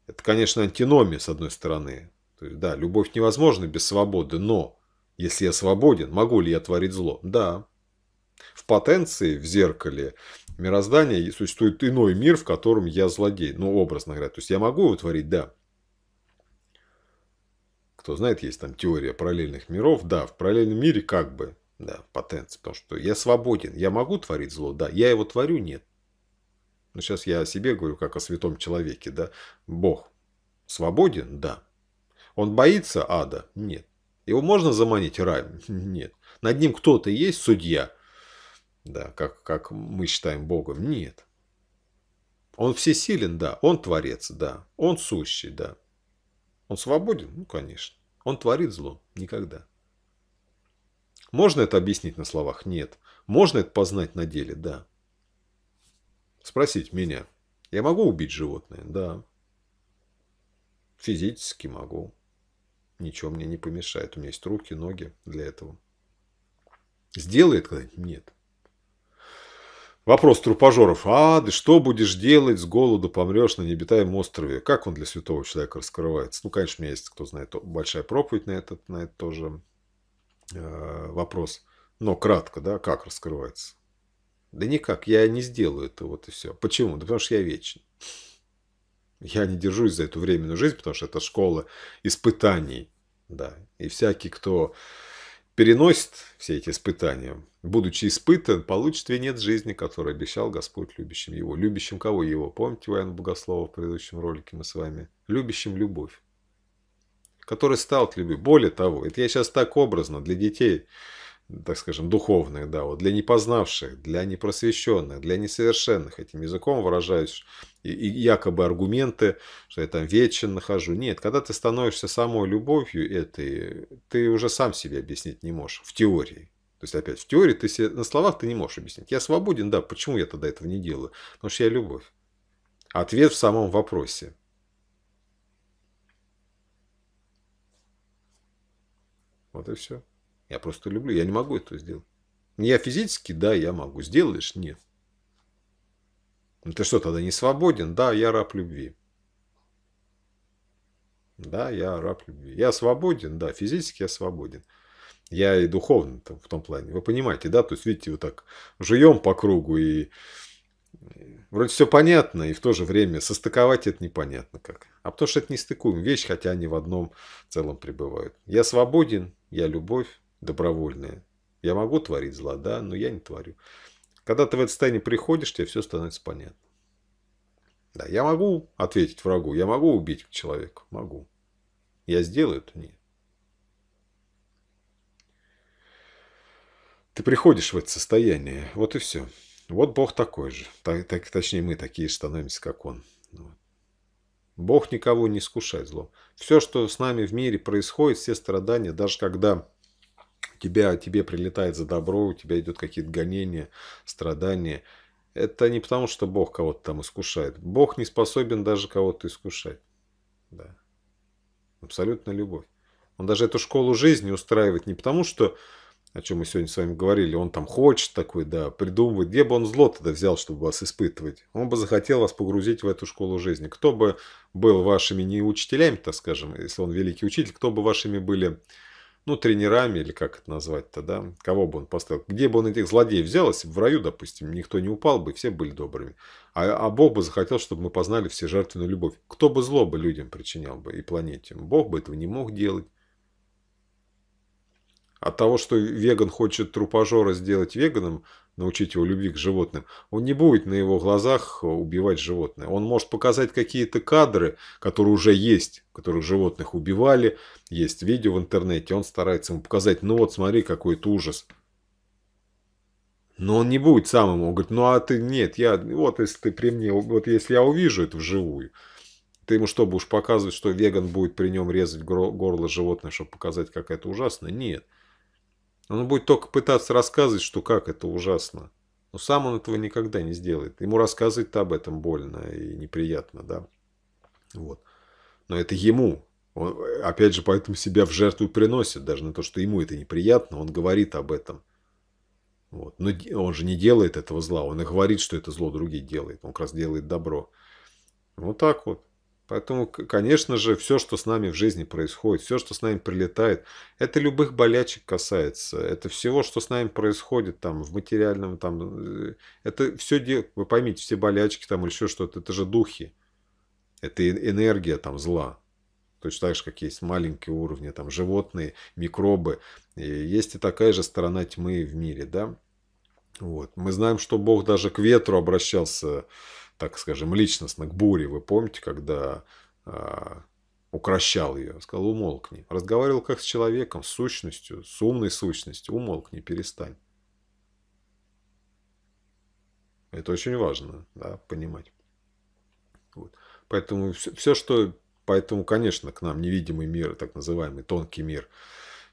Это, конечно, антиномия, с одной стороны. То есть, да, любовь невозможна без свободы, но если я свободен, могу ли я творить зло? Да, в потенции, в зеркале мироздания существует иной мир, в котором я злодей. Ну, образно говоря. То есть я могу его творить, да. Кто знает, есть там теория параллельных миров. Да, в параллельном мире как бы, да, потенция. Потому что я свободен. Я могу творить зло, да. Я его творю, нет. Но ну, сейчас я о себе говорю, как о святом человеке, да. Бог свободен, да. Он боится ада? Нет. Его можно заманить рай *laughs* Нет. Над ним кто-то есть, судья – да, как, как мы считаем Богом. Нет. Он всесилен, да. Он творец, да. Он сущий, да. Он свободен? Ну, конечно. Он творит зло? Никогда. Можно это объяснить на словах? Нет. Можно это познать на деле? Да. Спросить меня. Я могу убить животное? Да. Физически могу. Ничего мне не помешает. У меня есть руки, ноги для этого. Сделает когда-нибудь? Нет. Вопрос трупожоров. А, ты что будешь делать, с голоду помрешь на необитаемом острове. Как он для святого человека раскрывается? Ну, конечно, у меня есть, кто знает, большая проповедь на этот, на этот тоже э, вопрос. Но кратко, да, как раскрывается? Да никак, я не сделаю это, вот и все. Почему? Да потому что я вечен. Я не держусь за эту временную жизнь, потому что это школа испытаний, да. И всякий, кто переносит все эти испытания, будучи испытан, получит венец жизни, который обещал Господь любящим его. Любящим кого его? Помните Иоанна Богослова в предыдущем ролике мы с вами? Любящим любовь. Который стал любви. Более того, это я сейчас так образно для детей, так скажем, духовных, да, вот для непознавших, для непросвещенных, для несовершенных этим языком выражаюсь, и, и якобы аргументы, что я там вечен нахожу. Нет, когда ты становишься самой любовью этой, ты уже сам себе объяснить не можешь в теории есть опять в теории, ты себе, на словах ты не можешь объяснить. Я свободен, да, почему я тогда этого не делаю? Потому что я любовь. Ответ в самом вопросе. Вот и все. Я просто люблю, я не могу это сделать. Я физически, да, я могу. Сделаешь? Нет. Ну ты что, тогда не свободен? Да, я раб любви. Да, я раб любви. Я свободен, да, физически я свободен. Я и духовный -то в том плане. Вы понимаете, да? То есть, видите, вот так живем по кругу и э, вроде все понятно, и в то же время состыковать это непонятно как. А потому что это не стыкуем вещь, хотя они в одном целом пребывают. Я свободен, я любовь добровольная. Я могу творить зла, да, но я не творю. Когда ты в это состояние приходишь, тебе все становится понятно. Да, я могу ответить врагу, я могу убить человека, могу. Я сделаю это? Нет. Ты приходишь в это состояние, вот и все. Вот Бог такой же. Так, так, точнее, мы такие становимся, как Он. Ну Бог никого не искушает злом. Все, что с нами в мире происходит, все страдания, даже когда тебя, тебе прилетает за добро, у тебя идет какие-то гонения, страдания, это не потому, что Бог кого-то там искушает. Бог не способен даже кого-то искушать. Да. Абсолютно любовь. Он даже эту школу жизни устраивает не потому, что о чем мы сегодня с вами говорили, он там хочет такой, да, придумывает, где бы он зло тогда взял, чтобы вас испытывать? Он бы захотел вас погрузить в эту школу жизни. Кто бы был вашими не учителями, так скажем, если он великий учитель, кто бы вашими были, ну, тренерами или как это назвать-то, да, кого бы он поставил, где бы он этих злодеев взял, если бы в раю, допустим, никто не упал бы, все были добрыми. А, а Бог бы захотел, чтобы мы познали все жертвенную любовь. Кто бы зло бы людям причинял бы и планете? Бог бы этого не мог делать. От того, что веган хочет трупажора сделать веганом, научить его любви к животным, он не будет на его глазах э, убивать животное. Он может показать какие-то кадры, которые уже есть, которых животных убивали, есть видео в интернете, он старается ему показать, ну вот смотри, какой то ужас. Но он не будет сам ему, он говорит, ну а ты, нет, я, вот если ты при мне, вот если я увижу это вживую, ты ему что, будешь показывать, что веган будет при нем резать горло животным, чтобы показать, как это ужасно? Нет. Он будет только пытаться рассказывать, что как это ужасно. Но сам он этого никогда не сделает. Ему рассказывать-то об этом больно и неприятно, да. Вот. Но это ему. Он, опять же, поэтому себя в жертву приносит, даже на то, что ему это неприятно, он говорит об этом. Вот. Но он же не делает этого зла, он и говорит, что это зло другие делают. Он как раз делает добро. Вот так вот. Поэтому, конечно же, все, что с нами в жизни происходит, все, что с нами прилетает, это любых болячек касается. Это всего, что с нами происходит там в материальном, там, э, это все, вы поймите, все болячки там или еще что-то, это же духи. Это энергия там зла. Точно так же, как есть маленькие уровни, там животные, микробы. И есть и такая же сторона тьмы в мире, да. Вот. Мы знаем, что Бог даже к ветру обращался так скажем, личностно к Буре, Вы помните, когда э, укращал ее, сказал, умолкни. Разговаривал как с человеком, с сущностью, с умной сущностью, умолкни, перестань. Это очень важно, да, понимать. Вот. Поэтому все, все, что... Поэтому, конечно, к нам невидимый мир, так называемый тонкий мир,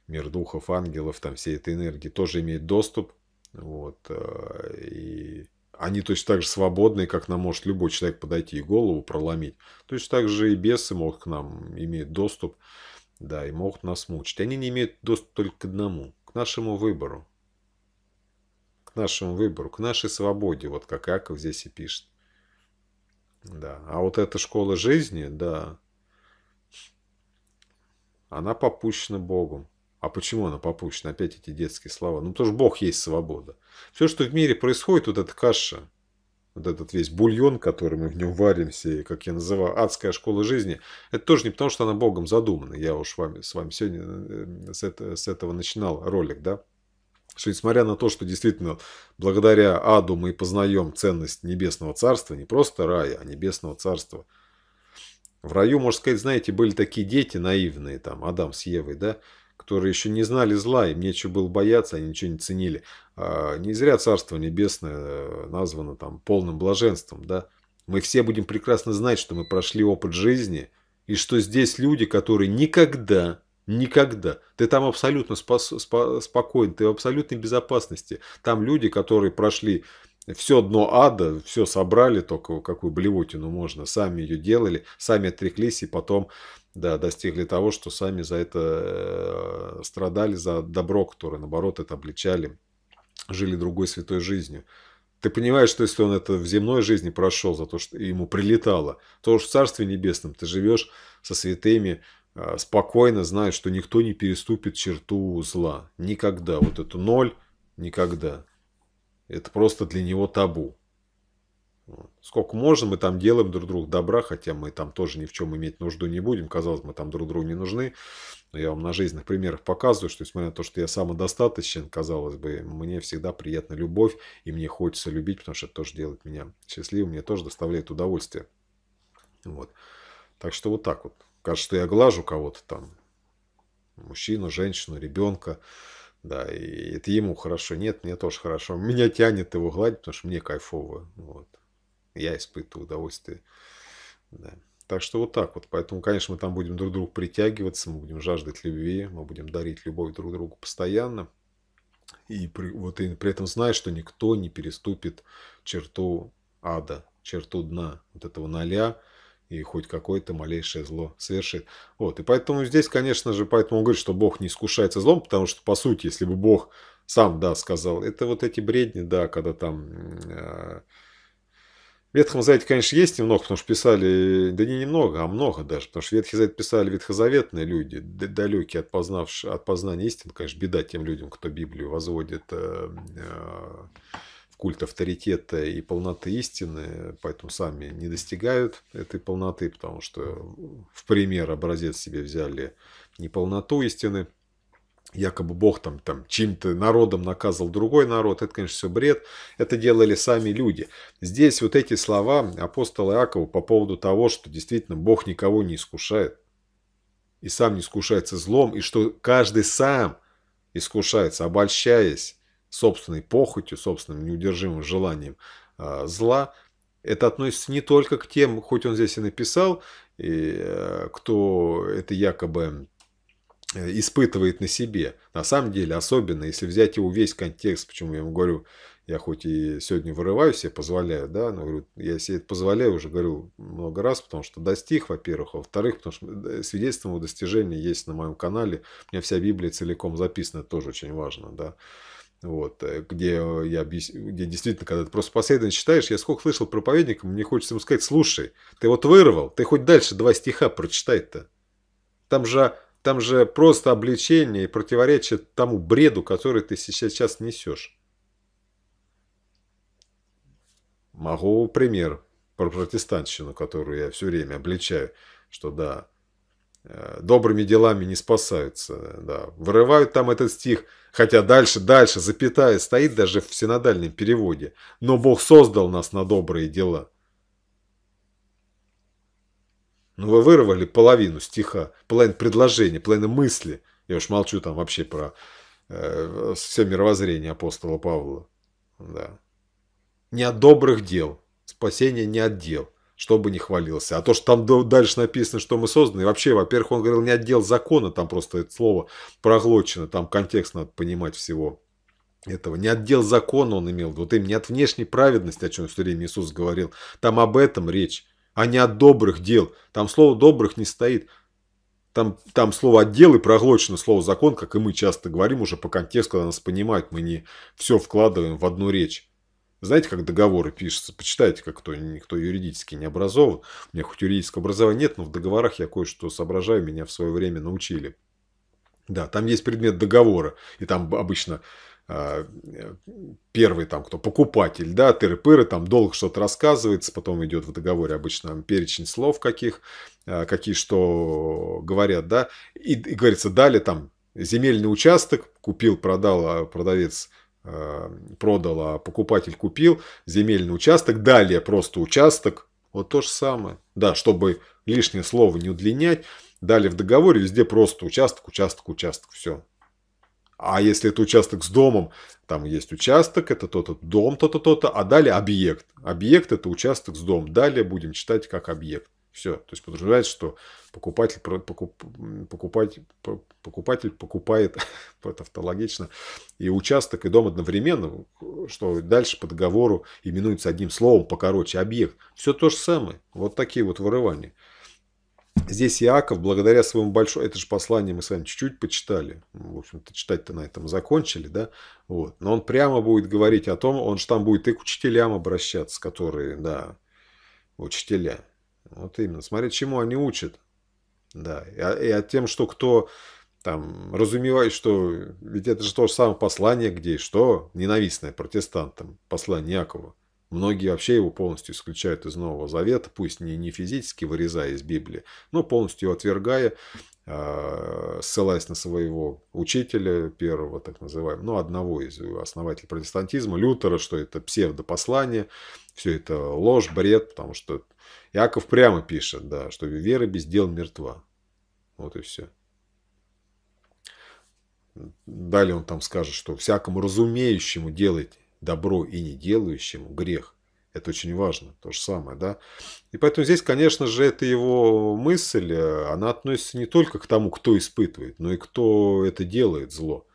мир духов, ангелов, там всей этой энергии тоже имеет доступ. Вот. Э, и они точно так же свободны, как нам может любой человек подойти и голову проломить. Точно так же и бесы могут к нам, иметь доступ, да, и могут нас мучить. Они не имеют доступ только к одному, к нашему выбору. К нашему выбору, к нашей свободе, вот как Аков здесь и пишет. Да, а вот эта школа жизни, да, она попущена Богом. А почему она попущена? Опять эти детские слова. Ну, потому что Бог есть свобода. Все, что в мире происходит, вот эта каша, вот этот весь бульон, который мы в нем варимся, и, как я называю, адская школа жизни, это тоже не потому, что она Богом задумана. Я уж вами, с вами сегодня э, с, это, с этого начинал ролик, да? Что несмотря на то, что действительно благодаря аду мы познаем ценность небесного царства, не просто рая, а небесного царства. В раю, можно сказать, знаете, были такие дети наивные, там, Адам с Евой, да? которые еще не знали зла, им нечего было бояться, они ничего не ценили. А, не зря Царство Небесное э, названо там полным блаженством, да. Мы все будем прекрасно знать, что мы прошли опыт жизни, и что здесь люди, которые никогда, никогда, ты там абсолютно спас, спа, спокоен, ты в абсолютной безопасности. Там люди, которые прошли все дно ада, все собрали, только какую блевотину можно, сами ее делали, сами отреклись и потом да, достигли того, что сами за это э, страдали, за добро, которое, наоборот, это обличали, жили другой святой жизнью. Ты понимаешь, что если он это в земной жизни прошел, за то, что ему прилетало, то уж в Царстве Небесном ты живешь со святыми, э, спокойно зная, что никто не переступит черту зла. Никогда. Вот эту ноль никогда. Это просто для него табу. Сколько можно, мы там делаем друг другу добра, хотя мы там тоже ни в чем иметь нужду не будем. Казалось, мы там друг другу не нужны. Но я вам на жизненных примерах показываю, что несмотря на то, что я самодостаточен, казалось бы, мне всегда приятна любовь, и мне хочется любить, потому что это тоже делает меня счастливым, мне тоже доставляет удовольствие. Вот. Так что вот так вот. Кажется, что я глажу кого-то там, мужчину, женщину, ребенка, да, и это ему хорошо. Нет, мне тоже хорошо. Меня тянет его гладить, потому что мне кайфово. Вот я испытываю удовольствие. Да. Так что вот так вот. Поэтому, конечно, мы там будем друг другу притягиваться, мы будем жаждать любви, мы будем дарить любовь друг другу постоянно. И при, вот и при этом знаешь, что никто не переступит черту ада, черту дна вот этого ноля, и хоть какое-то малейшее зло совершит. Вот, и поэтому здесь, конечно же, поэтому он говорит, что Бог не искушается злом, потому что, по сути, если бы Бог сам, да, сказал, это вот эти бредни, да, когда там... Э, Ветхом Завете, конечно, есть немного, потому что писали, да не немного, а много даже, потому что Ветхий Завет писали ветхозаветные люди, далекие от, познавши, от познания истины. конечно, беда тем людям, кто Библию возводит э, э, в культ авторитета и полноты истины, поэтому сами не достигают этой полноты, потому что в пример образец себе взяли неполноту истины – якобы Бог там, там чем-то народом наказал другой народ, это, конечно, все бред, это делали сами люди. Здесь вот эти слова апостола Иакова по поводу того, что действительно Бог никого не искушает, и сам не искушается злом, и что каждый сам искушается, обольщаясь собственной похотью, собственным неудержимым желанием э, зла, это относится не только к тем, хоть он здесь и написал, и, э, кто это якобы Э, испытывает на себе. На самом деле, особенно если взять его весь контекст, почему я ему говорю, я хоть и сегодня вырываюсь, я позволяю, да, но говорю, я себе это позволяю, уже говорил много раз, потому что достиг, во-первых, а во-вторых, потому что э, свидетельство его достижения есть на моем канале, у меня вся Библия целиком записана, это тоже очень важно, да, вот, э, где я где действительно, когда ты просто последовательно читаешь, я сколько слышал проповедникам, мне хочется ему сказать, слушай, ты вот вырвал, ты хоть дальше два стиха прочитай-то, там же там же просто обличение и противоречит тому бреду, который ты сейчас несешь. Могу пример про протестантщину, которую я все время обличаю, что да, э, добрыми делами не спасаются, да. Вырывают там этот стих, хотя дальше, дальше, запятая стоит даже в синодальном переводе. Но Бог создал нас на добрые дела – ну, вы вырвали половину стиха, половину предложения, половину мысли. Я уж молчу там вообще про э, все мировоззрение апостола Павла. Да. Не от добрых дел. Спасение не от дел, чтобы не хвалился. А то, что там дальше написано, что мы созданы, вообще, во-первых, он говорил не отдел закона, там просто это слово проглочено, там контекст надо понимать всего этого. Не отдел закона он имел, вот им не от внешней праведности, о чем все время Иисус говорил. Там об этом речь а не от добрых дел. Там слово «добрых» не стоит. Там, там слово «отдел» и проглочено слово «закон», как и мы часто говорим уже по контексту, когда нас понимают, мы не все вкладываем в одну речь. Знаете, как договоры пишутся? Почитайте, как кто, никто юридически не образован. У меня хоть юридического образования нет, но в договорах я кое-что соображаю, меня в свое время научили. Да, там есть предмет договора, и там обычно а, первый там кто покупатель, да, тыры-пыры, там долго что-то рассказывается, потом идет в договоре обычно перечень слов каких, а, какие что говорят, да, и, и говорится, дали там земельный участок, купил, продал, а продавец а, продал, а покупатель купил, земельный участок, далее просто участок, вот то же самое, да, чтобы лишнее слово не удлинять, далее в договоре везде просто участок, участок, участок, все, а если это участок с домом, там есть участок, это то-то, дом, то-то, то-то, а далее объект. Объект – это участок с домом. Далее будем читать как объект. Все. То есть подразумевается, что покупатель, покуп, покупатель, покупатель покупает, *laughs* это автологично, и участок, и дом одновременно, что дальше по договору именуется одним словом покороче, объект. Все то же самое. Вот такие вот вырывания здесь Иаков, благодаря своему большому... Это же послание мы с вами чуть-чуть почитали. В общем-то, читать-то на этом закончили, да? Вот. Но он прямо будет говорить о том, он же там будет и к учителям обращаться, которые, да, учителя. Вот именно. Смотри, чему они учат. Да. И, и от тем, что кто там разумевает, что ведь это же то же самое послание, где что ненавистное протестантам, послание Якова. Многие вообще его полностью исключают из Нового Завета, пусть не, не физически вырезая из Библии, но полностью отвергая, а, ссылаясь на своего учителя первого, так называемого, ну, одного из основателей протестантизма, Лютера, что это псевдопослание, все это ложь, бред, потому что Яков прямо пишет, да, что вера без дел мертва. Вот и все. Далее он там скажет, что всякому разумеющему делайте добро и не делающему грех. Это очень важно, то же самое, да. И поэтому здесь, конечно же, эта его мысль, э, она относится не только к тому, кто испытывает, но и кто это делает зло.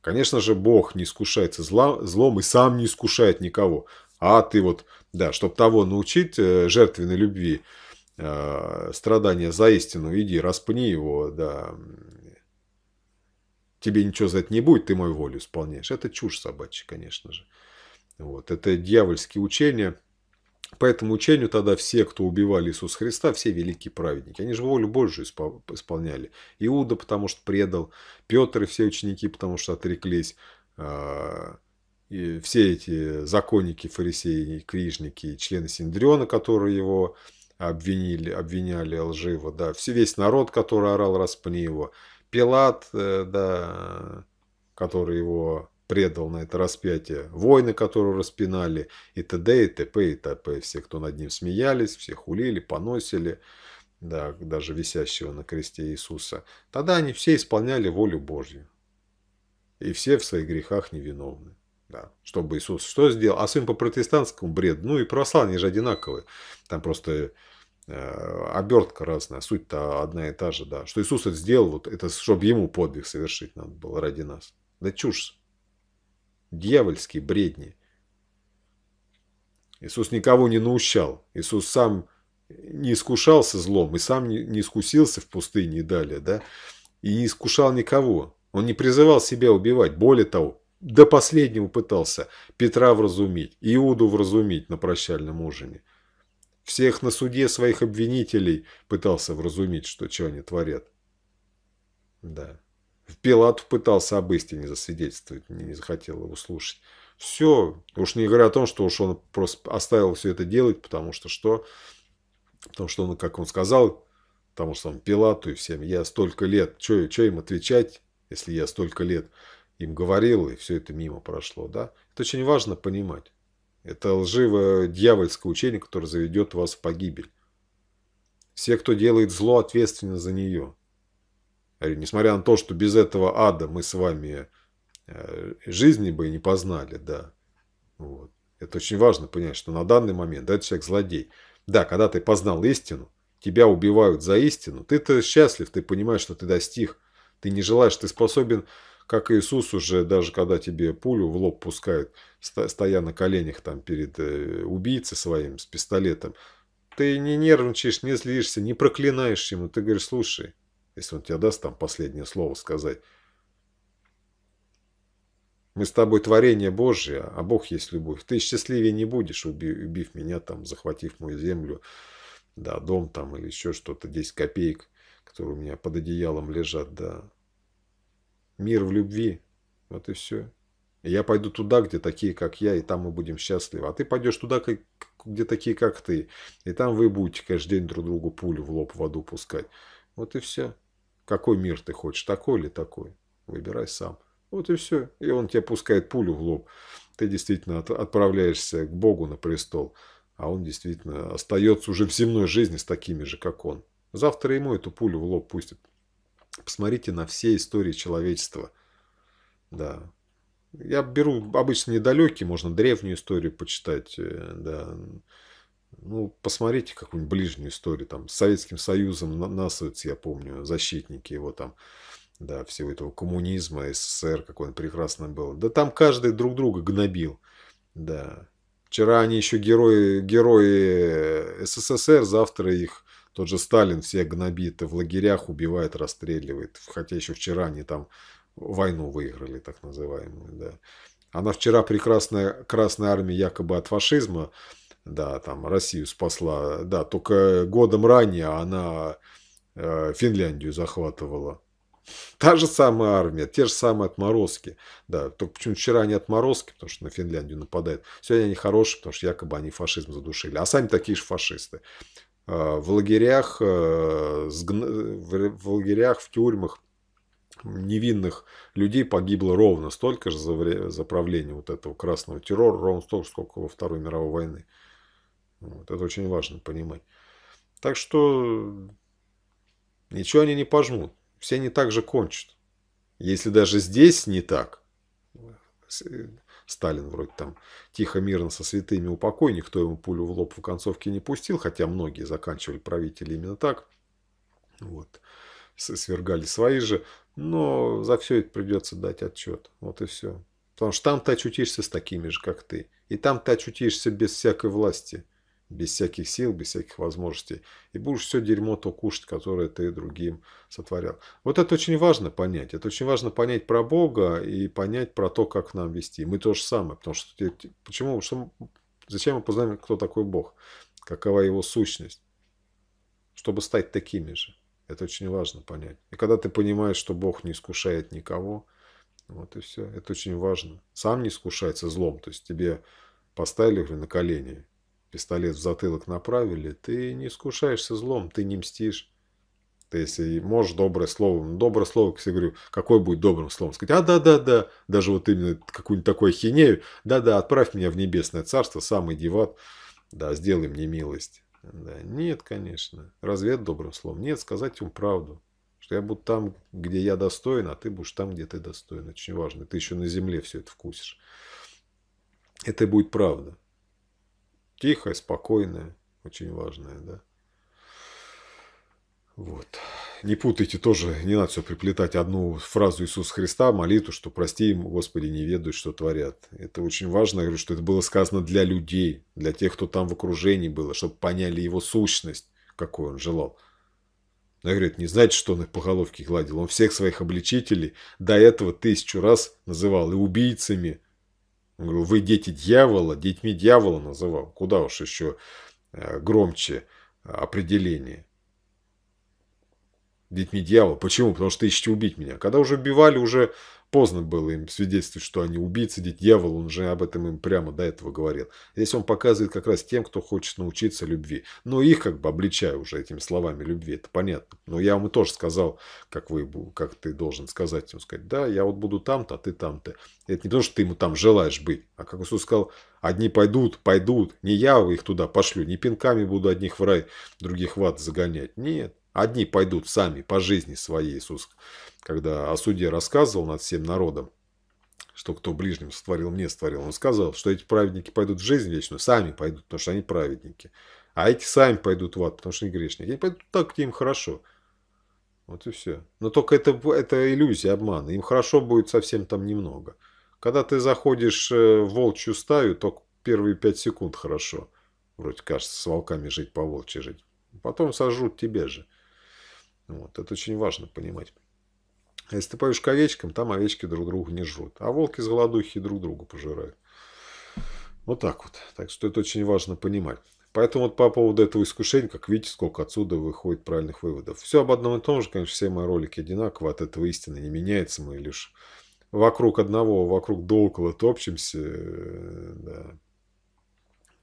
Конечно же, Бог не искушается зла, злом и сам не искушает никого. А ты вот, да, чтобы того научить э, жертвенной любви, э, страдания за истину, иди, распни его, да, тебе ничего за это не будет, ты мою волю исполняешь. Это чушь собачья, конечно же. Вот. Это дьявольские учения. По этому учению тогда все, кто убивали Иисуса Христа, все великие праведники. Они же волю Божию исполняли. Иуда, потому что предал. Петр и все ученики, потому что отреклись. А, и все эти законники, фарисеи, книжники, члены синдриона, которые его обвинили, обвиняли лживо. Да. Все, весь народ, который орал, распни его. Пилат, э, да, который его предал на это распятие, воины, которые распинали, и т.д., и т.п., и т.п. Все, кто над ним смеялись, все хулили, поносили, да, даже висящего на кресте Иисуса. Тогда они все исполняли волю Божью. И все в своих грехах невиновны. Да. Чтобы Иисус что сделал? А сын по протестантскому бред. Ну и православные же одинаковые. Там просто Э, обертка разная, суть-то одна и та же, да. Что Иисус это сделал, вот это чтобы ему подвиг совершить надо было ради нас. Да чушь. Дьявольские бредни. Иисус никого не наущал. Иисус сам не искушался злом и сам не искусился в пустыне и далее, да. И не искушал никого. Он не призывал себя убивать. Более того, до последнего пытался Петра вразумить, Иуду вразумить на прощальном ужине. Всех на суде своих обвинителей пытался вразумить, что чего они творят. Да. В Пилатов пытался об истине засвидетельствовать, не захотел его слушать. Все. Уж не говоря о том, что уж он просто оставил все это делать, потому что что? Потому что он, как он сказал, потому что он Пилату и всем, я столько лет, что им отвечать, если я столько лет им говорил, и все это мимо прошло, да? Это очень важно понимать. Это лживо-дьявольское учение, которое заведет вас в погибель. Все, кто делает зло, ответственны за нее. Несмотря на то, что без этого ада мы с вами э, жизни бы и не познали, да. Вот. Это очень важно понять, что на данный момент да, этот человек злодей. Да, когда ты познал истину, тебя убивают за истину, ты-то счастлив, ты понимаешь, что ты достиг. Ты не желаешь, ты способен как Иисус уже, даже когда тебе пулю в лоб пускают, стоя на коленях там перед э, убийцей своим с пистолетом, ты не нервничаешь, не злишься, не проклинаешь ему. Ты говоришь, слушай, если он тебе даст там последнее слово сказать, мы с тобой творение Божье, а Бог есть любовь. Ты счастливее не будешь, убив, убив меня, там, захватив мою землю, да, дом там или еще что-то, 10 копеек, которые у меня под одеялом лежат, да мир в любви. Вот и все. И я пойду туда, где такие, как я, и там мы будем счастливы. А ты пойдешь туда, где такие, как ты. И там вы будете каждый день друг другу пулю в лоб в воду пускать. Вот и все. Какой мир ты хочешь, такой или такой? Выбирай сам. Вот и все. И он тебе пускает пулю в лоб. Ты действительно отправляешься к Богу на престол. А он действительно остается уже в земной жизни с такими же, как он. Завтра ему эту пулю в лоб пустит. Посмотрите на все истории человечества. Да. Я беру обычно недалекие, можно древнюю историю почитать. Э, да. Ну, посмотрите какую-нибудь ближнюю историю. Там, с Советским Союзом насовцы, я помню, защитники его там, да, всего этого коммунизма, СССР, какой он прекрасный был. Да там каждый друг друга гнобил. Да. Вчера они еще герои, герои э, СССР, завтра их тот же Сталин всех гнобит в лагерях убивает, расстреливает. Хотя еще вчера они там войну выиграли, так называемую. Да. Она вчера прекрасная Красная Армия якобы от фашизма, да, там Россию спасла. Да, только годом ранее она э, Финляндию захватывала. Та же самая армия, те же самые отморозки. Да, только почему вчера они отморозки, потому что на Финляндию нападают. Сегодня они хорошие, потому что якобы они фашизм задушили. А сами такие же фашисты. Э, в лагерях, э, в лагерях, в тюрьмах невинных людей погибло ровно столько же за, за правление вот этого красного террора, ровно столько, сколько во Второй мировой войны. Вот, это очень важно понимать. Так что ничего они не пожмут. Все не так же кончат. Если даже здесь не так, Сталин вроде там тихо, мирно, со святыми упокой, никто ему пулю в лоб в концовке не пустил, хотя многие заканчивали правители именно так. Вот. Свергали свои же. Но за все это придется дать отчет. Вот и все. Потому что там ты очутишься с такими же, как ты. И там ты очутишься без всякой власти без всяких сил, без всяких возможностей. И будешь все дерьмо то кушать, которое ты другим сотворял. Вот это очень важно понять. Это очень важно понять про Бога и понять про то, как нам вести. Мы то же самое. Потому что почему, что, зачем мы познаем, кто такой Бог? Какова его сущность? Чтобы стать такими же. Это очень важно понять. И когда ты понимаешь, что Бог не искушает никого, вот и все. Это очень важно. Сам не искушается злом. То есть тебе поставили на колени пистолет в затылок направили, ты не искушаешься злом, ты не мстишь. Ты если можешь доброе слово, ну, доброе слово, как я говорю, какое будет добрым словом? Сказать, а да-да-да, даже вот именно какую-нибудь такую хинею, да-да, отправь меня в небесное царство, самый иди да, сделай мне милость. Да, нет, конечно, развед добрым словом, нет, сказать ему правду, что я буду там, где я достоин, а ты будешь там, где ты достоин, очень важно, ты еще на земле все это вкусишь. Это будет правда. Тихое, спокойное, очень важное, да. Вот. Не путайте тоже, не надо все приплетать одну фразу Иисуса Христа, молитву, что прости им, Господи, не ведают, что творят. Это очень важно, я говорю, что это было сказано для людей, для тех, кто там в окружении было, чтобы поняли его сущность, какой он желал. Но я говорю, это не значит, что он их по головке гладил. Он всех своих обличителей до этого тысячу раз называл и убийцами, Говорю, вы дети дьявола, детьми дьявола называл. Куда уж еще э, громче определение. Детьми дьявола. Почему? Потому что ищете убить меня. Когда уже убивали, уже поздно было им свидетельствовать, что они убийцы, ведь дьявол, он же об этом им прямо до этого говорил. Здесь он показывает как раз тем, кто хочет научиться любви. Но их как бы обличая уже этими словами любви, это понятно. Но я вам и тоже сказал, как, вы, как ты должен сказать ему, сказать, да, я вот буду там-то, а ты там-то. Это не то, что ты ему там желаешь быть, а как Иисус сказал, одни пойдут, пойдут, не я их туда пошлю, не пинками буду одних в рай, других в ад загонять. Нет, Одни пойдут сами по жизни своей, Иисус, когда о суде рассказывал над всем народом, что кто ближним створил, мне створил. Он сказал, что эти праведники пойдут в жизнь вечную, сами пойдут, потому что они праведники. А эти сами пойдут в ад, потому что они грешники. Они пойдут так, где им хорошо. Вот и все. Но только это, это иллюзия, обман. Им хорошо будет совсем там немного. Когда ты заходишь э, в волчью стаю, только первые пять секунд хорошо. Вроде кажется, с волками жить, по волчьи жить. Потом сожрут тебя же. Вот, это очень важно понимать. А если ты поешь к овечкам, там овечки друг друга не жрут. А волки с голодухи друг друга пожирают. Вот так вот. Так что это очень важно понимать. Поэтому вот по поводу этого искушения, как видите, сколько отсюда выходит правильных выводов. Все об одном и том же, конечно, все мои ролики одинаковы, от этого истины не меняется, мы лишь вокруг одного, вокруг до около топчемся. Э, да.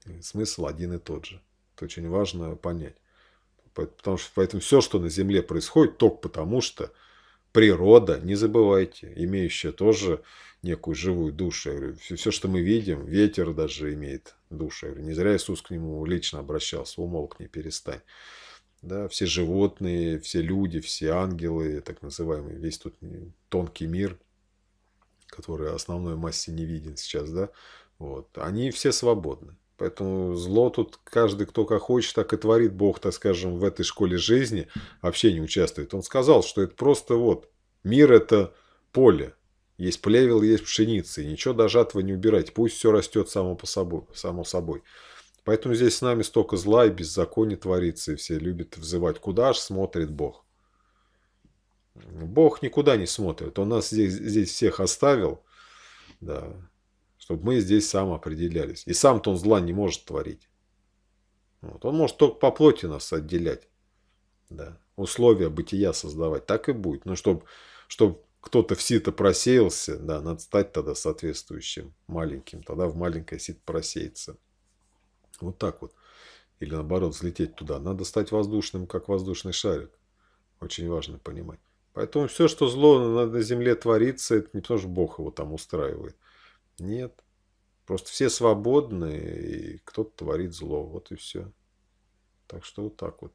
И смысл один и тот же. Это очень важно понять. Потому что поэтому все, что на Земле происходит, только потому что природа, не забывайте, имеющая тоже некую живую душу. Я говорю, все, все, что мы видим, ветер даже имеет душу. Я говорю, не зря Иисус к нему лично обращался, умолкни, перестань. Да, все животные, все люди, все ангелы, так называемый, весь тут тонкий мир, который основной массе не виден сейчас, да, вот, они все свободны. Поэтому зло тут каждый, кто как хочет, так и творит. Бог, так скажем, в этой школе жизни вообще не участвует. Он сказал, что это просто вот, мир это поле. Есть плевел, есть пшеница, и ничего до жатвы не убирать. Пусть все растет само, по собой, само собой. Поэтому здесь с нами столько зла и беззакония творится, и все любят взывать, куда ж смотрит Бог. Бог никуда не смотрит. Он нас здесь, здесь всех оставил. Да чтобы мы здесь определялись И сам-то он зла не может творить. Вот. Он может только по плоти нас отделять. Да. Условия бытия создавать. Так и будет. Но ну, чтобы, чтобы кто-то в сито просеялся, да, надо стать тогда соответствующим маленьким. Тогда в маленькое сито просеется. Вот так вот. Или наоборот, взлететь туда. Надо стать воздушным, как воздушный шарик. Очень важно понимать. Поэтому все, что зло на земле творится, это не потому, что Бог его там устраивает – нет. Просто все свободны, и кто-то творит зло. Вот и все. Так что вот так вот.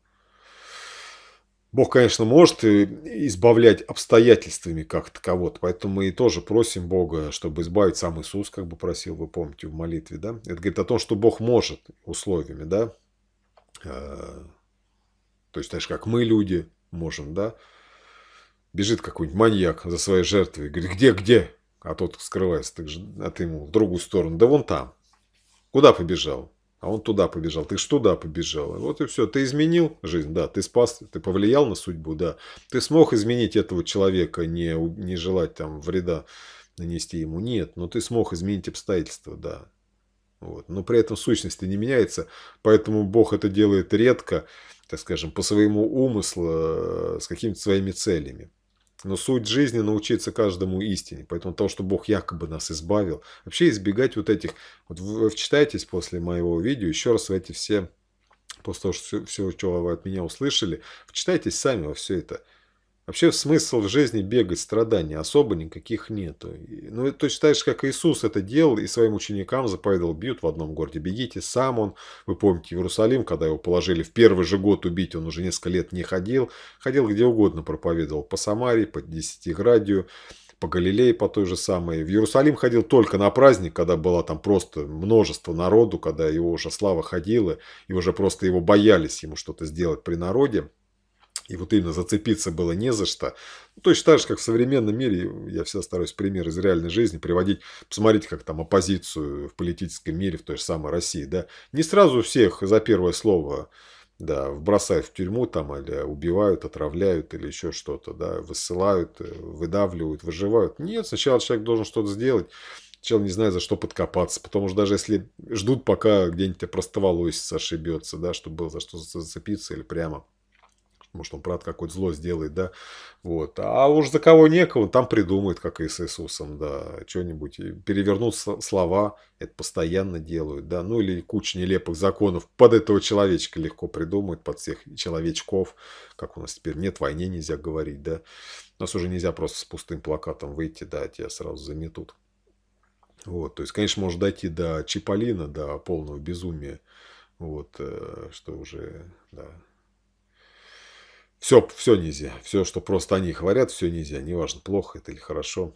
Бог, конечно, может избавлять обстоятельствами как-то кого-то, поэтому мы и тоже просим Бога, чтобы избавить сам Иисус, как бы просил, вы помните, в молитве, да? Это говорит о том, что Бог может условиями, да? Э, то есть, знаешь, как мы люди можем, да? Бежит какой-нибудь маньяк за своей жертвой, говорит, где, где? А тот скрывается, так же, а ты ему в другую сторону. Да вон там. Куда побежал? А он туда побежал. Ты ж туда побежал. Вот и все. Ты изменил жизнь, да. Ты спас, ты повлиял на судьбу, да. Ты смог изменить этого человека, не, не желать там вреда нанести ему. Нет, но ты смог изменить обстоятельства, да. Вот. Но при этом сущность не меняется, поэтому Бог это делает редко, так скажем, по своему умыслу, э, с какими-то своими целями. Но суть жизни научиться каждому истине. Поэтому то, что Бог якобы нас избавил, вообще избегать вот этих... Вот вы вчитайтесь после моего видео еще раз в эти все, после того, что все, что вы от меня услышали, вчитайтесь сами во все это. Вообще смысл в жизни бегать, страдания особо никаких нету. Ну, ты считаешь, как Иисус это делал и своим ученикам заповедовал бьют в одном городе, бегите. Сам он, вы помните, Иерусалим, когда его положили в первый же год убить, он уже несколько лет не ходил. Ходил где угодно, проповедовал по Самаре, по Десятиградию, по Галилее, по той же самой. В Иерусалим ходил только на праздник, когда было там просто множество народу, когда его уже слава ходила, и уже просто его боялись ему что-то сделать при народе и вот именно зацепиться было не за что. Ну, точно так же, как в современном мире, я всегда стараюсь пример из реальной жизни приводить. Посмотрите, как там оппозицию в политическом мире, в той же самой России, да. Не сразу всех за первое слово да, бросают в тюрьму там, или убивают, отравляют, или еще что-то, да, высылают, э, выдавливают, выживают. Нет, сначала человек должен что-то сделать, человек не знает, за что подкопаться, потому что даже если ждут, пока где-нибудь простоволосец ошибется, да, чтобы было за что зацепиться или прямо может, он, брат, какое-то зло сделает, да? Вот. А уж за кого некого, там придумают, как и с Иисусом, да, что-нибудь. Перевернут слова, это постоянно делают, да. Ну, или куча нелепых законов под этого человечка легко придумают, под всех человечков, как у нас теперь нет, войне нельзя говорить, да. У нас уже нельзя просто с пустым плакатом выйти, да, тебя сразу заметут. Вот, то есть, конечно, может дойти до Чиполлина, до полного безумия, вот, э, что уже, да, все, все нельзя. Все, что просто они говорят, все нельзя. Неважно, плохо это или хорошо.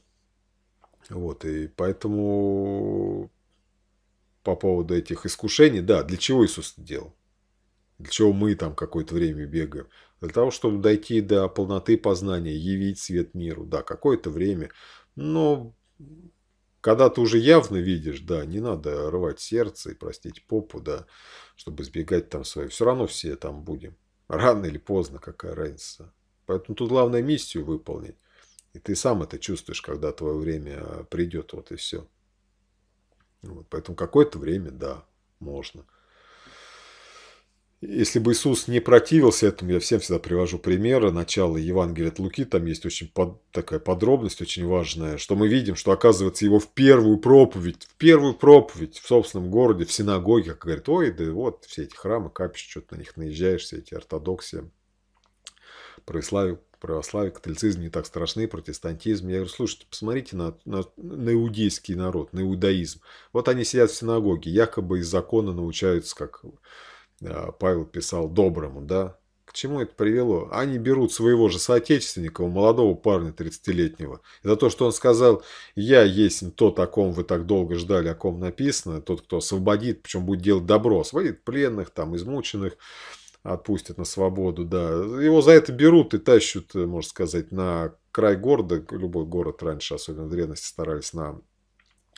Вот, и поэтому по поводу этих искушений, да, для чего Иисус это делал? Для чего мы там какое-то время бегаем? Для того, чтобы дойти до полноты познания, явить свет миру, да, какое-то время. Но когда ты уже явно видишь, да, не надо рвать сердце и простить попу, да, чтобы избегать там своей. Все равно все там будем. Рано или поздно, какая разница. Поэтому тут главное миссию выполнить. И ты сам это чувствуешь, когда твое время придет, вот и все. Вот, поэтому какое-то время, да, можно. Если бы Иисус не противился этому, я всем всегда привожу примеры, начало Евангелия от Луки, там есть очень под, такая подробность очень важная, что мы видим, что оказывается его в первую проповедь, в первую проповедь в собственном городе, в синагоге, как говорят, ой, да вот все эти храмы, капища, что-то на них наезжаешь, все эти ортодоксии, православие, православие, католицизм не так страшны, протестантизм. Я говорю, слушайте, посмотрите на, на, на иудейский народ, на иудаизм. Вот они сидят в синагоге, якобы из закона научаются, как а, Павел писал доброму, да? К чему это привело? Они берут своего же соотечественника, молодого парня 30-летнего. За то, что он сказал, я есть тот, о ком вы так долго ждали, о ком написано, тот, кто освободит, причем будет делать добро, освободит пленных, там, измученных, отпустит на свободу, да. Его за это берут и тащут, можно сказать, на край города, любой город раньше, особенно в древности, старались на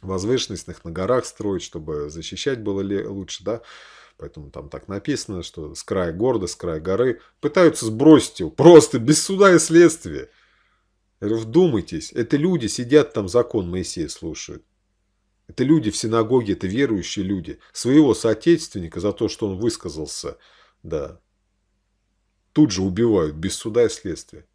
возвышенностях, на горах строить, чтобы защищать было лучше, да. Поэтому там так написано, что с края города, с края горы пытаются сбросить его просто без суда и следствия. Это вдумайтесь, это люди сидят там, закон Моисея слушают. Это люди в синагоге, это верующие люди. Своего соотечественника за то, что он высказался, да, тут же убивают без суда и следствия.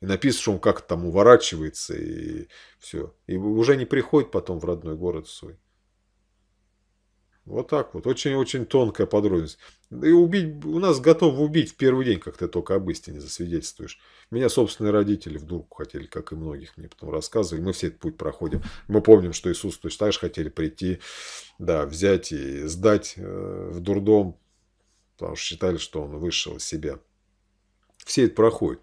И написано, что он как-то там уворачивается и все. И уже не приходит потом в родной город свой. Вот так вот. Очень-очень тонкая подробность. И убить, у нас готов убить в первый день, как ты только об истине засвидетельствуешь. Меня собственные родители в дурку хотели, как и многих мне потом рассказывали. Мы все этот путь проходим. Мы помним, что Иисус точно так же хотели прийти, да, взять и сдать э, в дурдом, потому что считали, что он вышел из себя. Все это проходит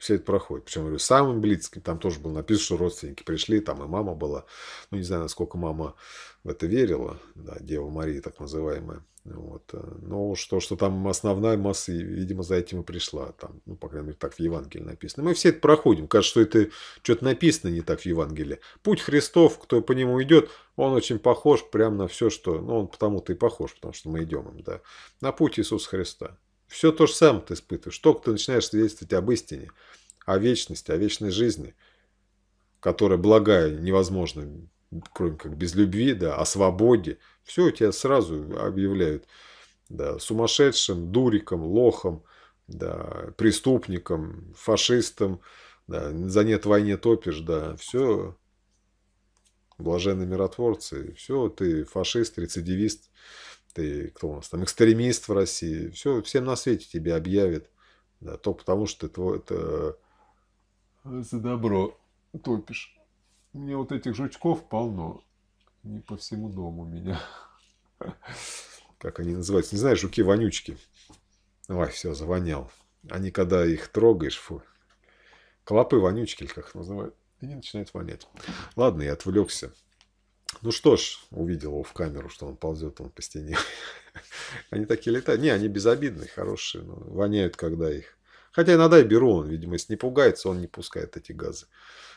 все это проходит. Причем, говорю, самым близким, там тоже было написано, что родственники пришли, там и мама была. Ну, не знаю, насколько мама в это верила, да, Дева Мария так называемая. Вот. Э, но что, что там основная масса, видимо, за этим и пришла. Там, ну, по крайней мере, так в Евангелии написано. Мы все это проходим. Кажется, что это что-то написано не так в Евангелии. Путь Христов, кто по нему идет, он очень похож прямо на все, что... Ну, он потому-то и похож, потому что мы идем им, да. На путь Иисуса Христа. Все то же самое ты испытываешь. Только ты начинаешь свидетельствовать об истине, о вечности, о вечной жизни, которая благая, невозможна, кроме как без любви, да, о свободе. Все тебя сразу объявляют да, сумасшедшим, дуриком, лохом, да, преступником, фашистом, да, за нет войне топишь, да, все, блаженные миротворцы, все, ты фашист, рецидивист ты кто у нас там, экстремист в России, все, всем на свете тебе объявят, да, то потому что ты твой, это... Э, за добро топишь. Мне вот этих жучков полно, не по всему дому у меня. *laughs* Как они называются? Не знаю, жуки-вонючки. Ой, все, завонял. Они, когда их трогаешь, фу, клопы-вонючки, как их называют, они начинают вонять. Ладно, я отвлекся. Ну что ж, увидел его в камеру, что он ползет, он по стене. *laughs* Они такие летают. Не, они безобидные, хорошие, но воняют, когда их. Хотя иногда я беру, он, видимо, если не пугается, он не пускает эти газы.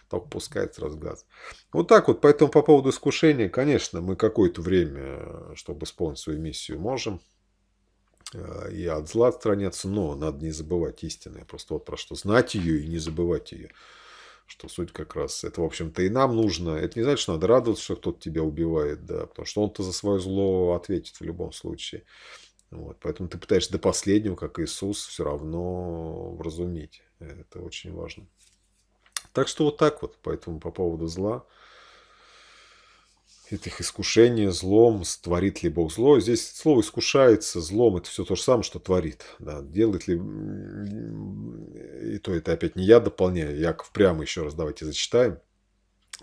Только пускает сразу газ. Вот так вот. Поэтому по поводу искушения, конечно, мы какое-то время, э, чтобы исполнить свою миссию, можем э, и от зла отстраняться, но надо не забывать истины. Просто вот про что. Знать ее и не забывать ее что суть как раз это, в общем-то, и нам нужно. Это не значит, что надо радоваться, что кто-то тебя убивает, да, потому что он-то за свое зло ответит в любом случае. Вот, поэтому ты пытаешься до последнего, как Иисус, все равно вразумить. Это очень важно. Так что вот так вот. Поэтому по поводу зла – этих искушений злом, творит ли Бог зло. Здесь слово искушается злом, это все то же самое, что творит. Да. Делает ли... И то это опять не я дополняю, Яков прямо еще раз давайте зачитаем.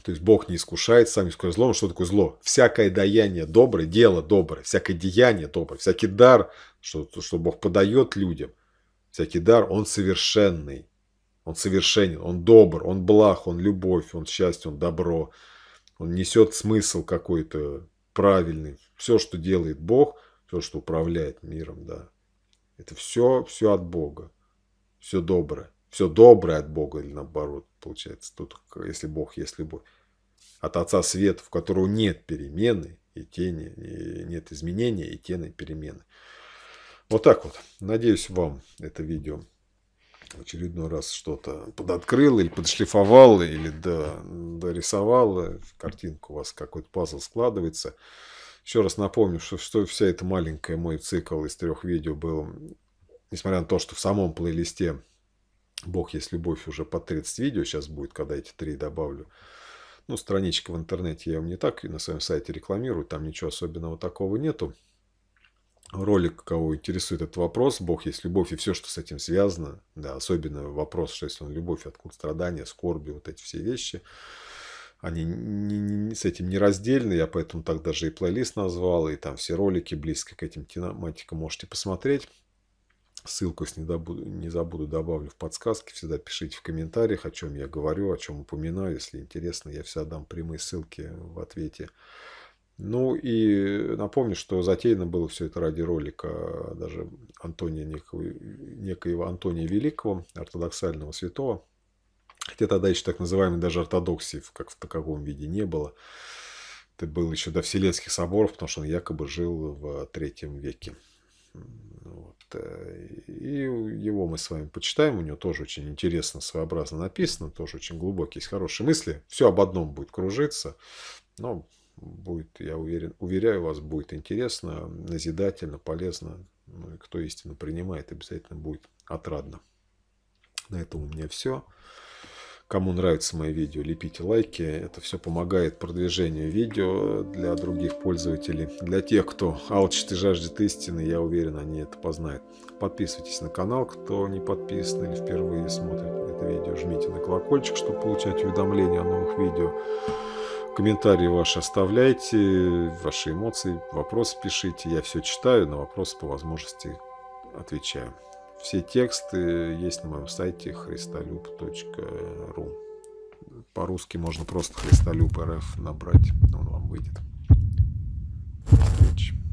То есть Бог не искушает, сам искушает злом. Что такое зло? Всякое даяние доброе, дело доброе, всякое деяние доброе, всякий дар, что, что Бог подает людям, всякий дар, он совершенный. Он совершенен, он добр, он благ, он любовь, он счастье, он добро он несет смысл какой-то правильный. Все, что делает Бог, все, что управляет миром, да, это все, все от Бога, все доброе. Все доброе от Бога или наоборот, получается. Тут, если Бог, если любовь. От Отца Свет в которого нет перемены и тени, и нет изменения и тени перемены. Вот так вот. Надеюсь, вам это видео очередной раз что-то подоткрыл или подшлифовал, или дорисовал, э, картинку у вас какой-то пазл складывается. Еще раз напомню, что, что вся эта маленькая мой цикл из трех видео был, несмотря на то, что в самом плейлисте «Бог есть любовь» уже по 30 видео сейчас будет, когда эти три добавлю. Ну, страничка в интернете я вам не так и на своем сайте рекламирую, там ничего особенного такого нету ролик, кого интересует этот вопрос, Бог есть любовь и все, что с этим связано, да, особенно вопрос, что если он любовь, откуда страдания, скорби, вот эти все вещи, они не, не, не, с этим не раздельны, я поэтому так даже и плейлист назвал, и там все ролики близко к этим тематикам можете посмотреть. Ссылку, если не, добуду, не забуду, добавлю в подсказке. Всегда пишите в комментариях, о чем я говорю, о чем упоминаю. Если интересно, я всегда дам прямые ссылки в ответе ну и напомню, что затеяно было все это ради ролика даже Антония некого, некоего Антония Великого, ортодоксального святого. Хотя тогда еще так называемой даже ортодоксии как в таковом виде не было. Это был еще до Вселенских соборов, потому что он якобы жил в третьем веке. Вот. Э, и его мы с вами почитаем. У него тоже очень интересно, своеобразно написано, тоже очень глубокие, есть хорошие мысли. Все об одном будет кружиться. Но будет, я уверен, уверяю вас, будет интересно, назидательно, полезно. Ну, и кто истину принимает, обязательно будет отрадно. На этом у меня все. Кому нравится мои видео, лепите лайки. Это все помогает продвижению видео для других пользователей. Для тех, кто алчит и жаждет истины, я уверен, они это познают. Подписывайтесь на канал, кто не подписан или впервые смотрит это видео. Жмите на колокольчик, чтобы получать уведомления о новых видео. Комментарии ваши оставляйте, ваши эмоции, вопросы пишите. Я все читаю, на вопросы по возможности отвечаю. Все тексты есть на моем сайте христолюб.ру. По-русски можно просто христолюб.рф набрать, он вам выйдет. До встречи.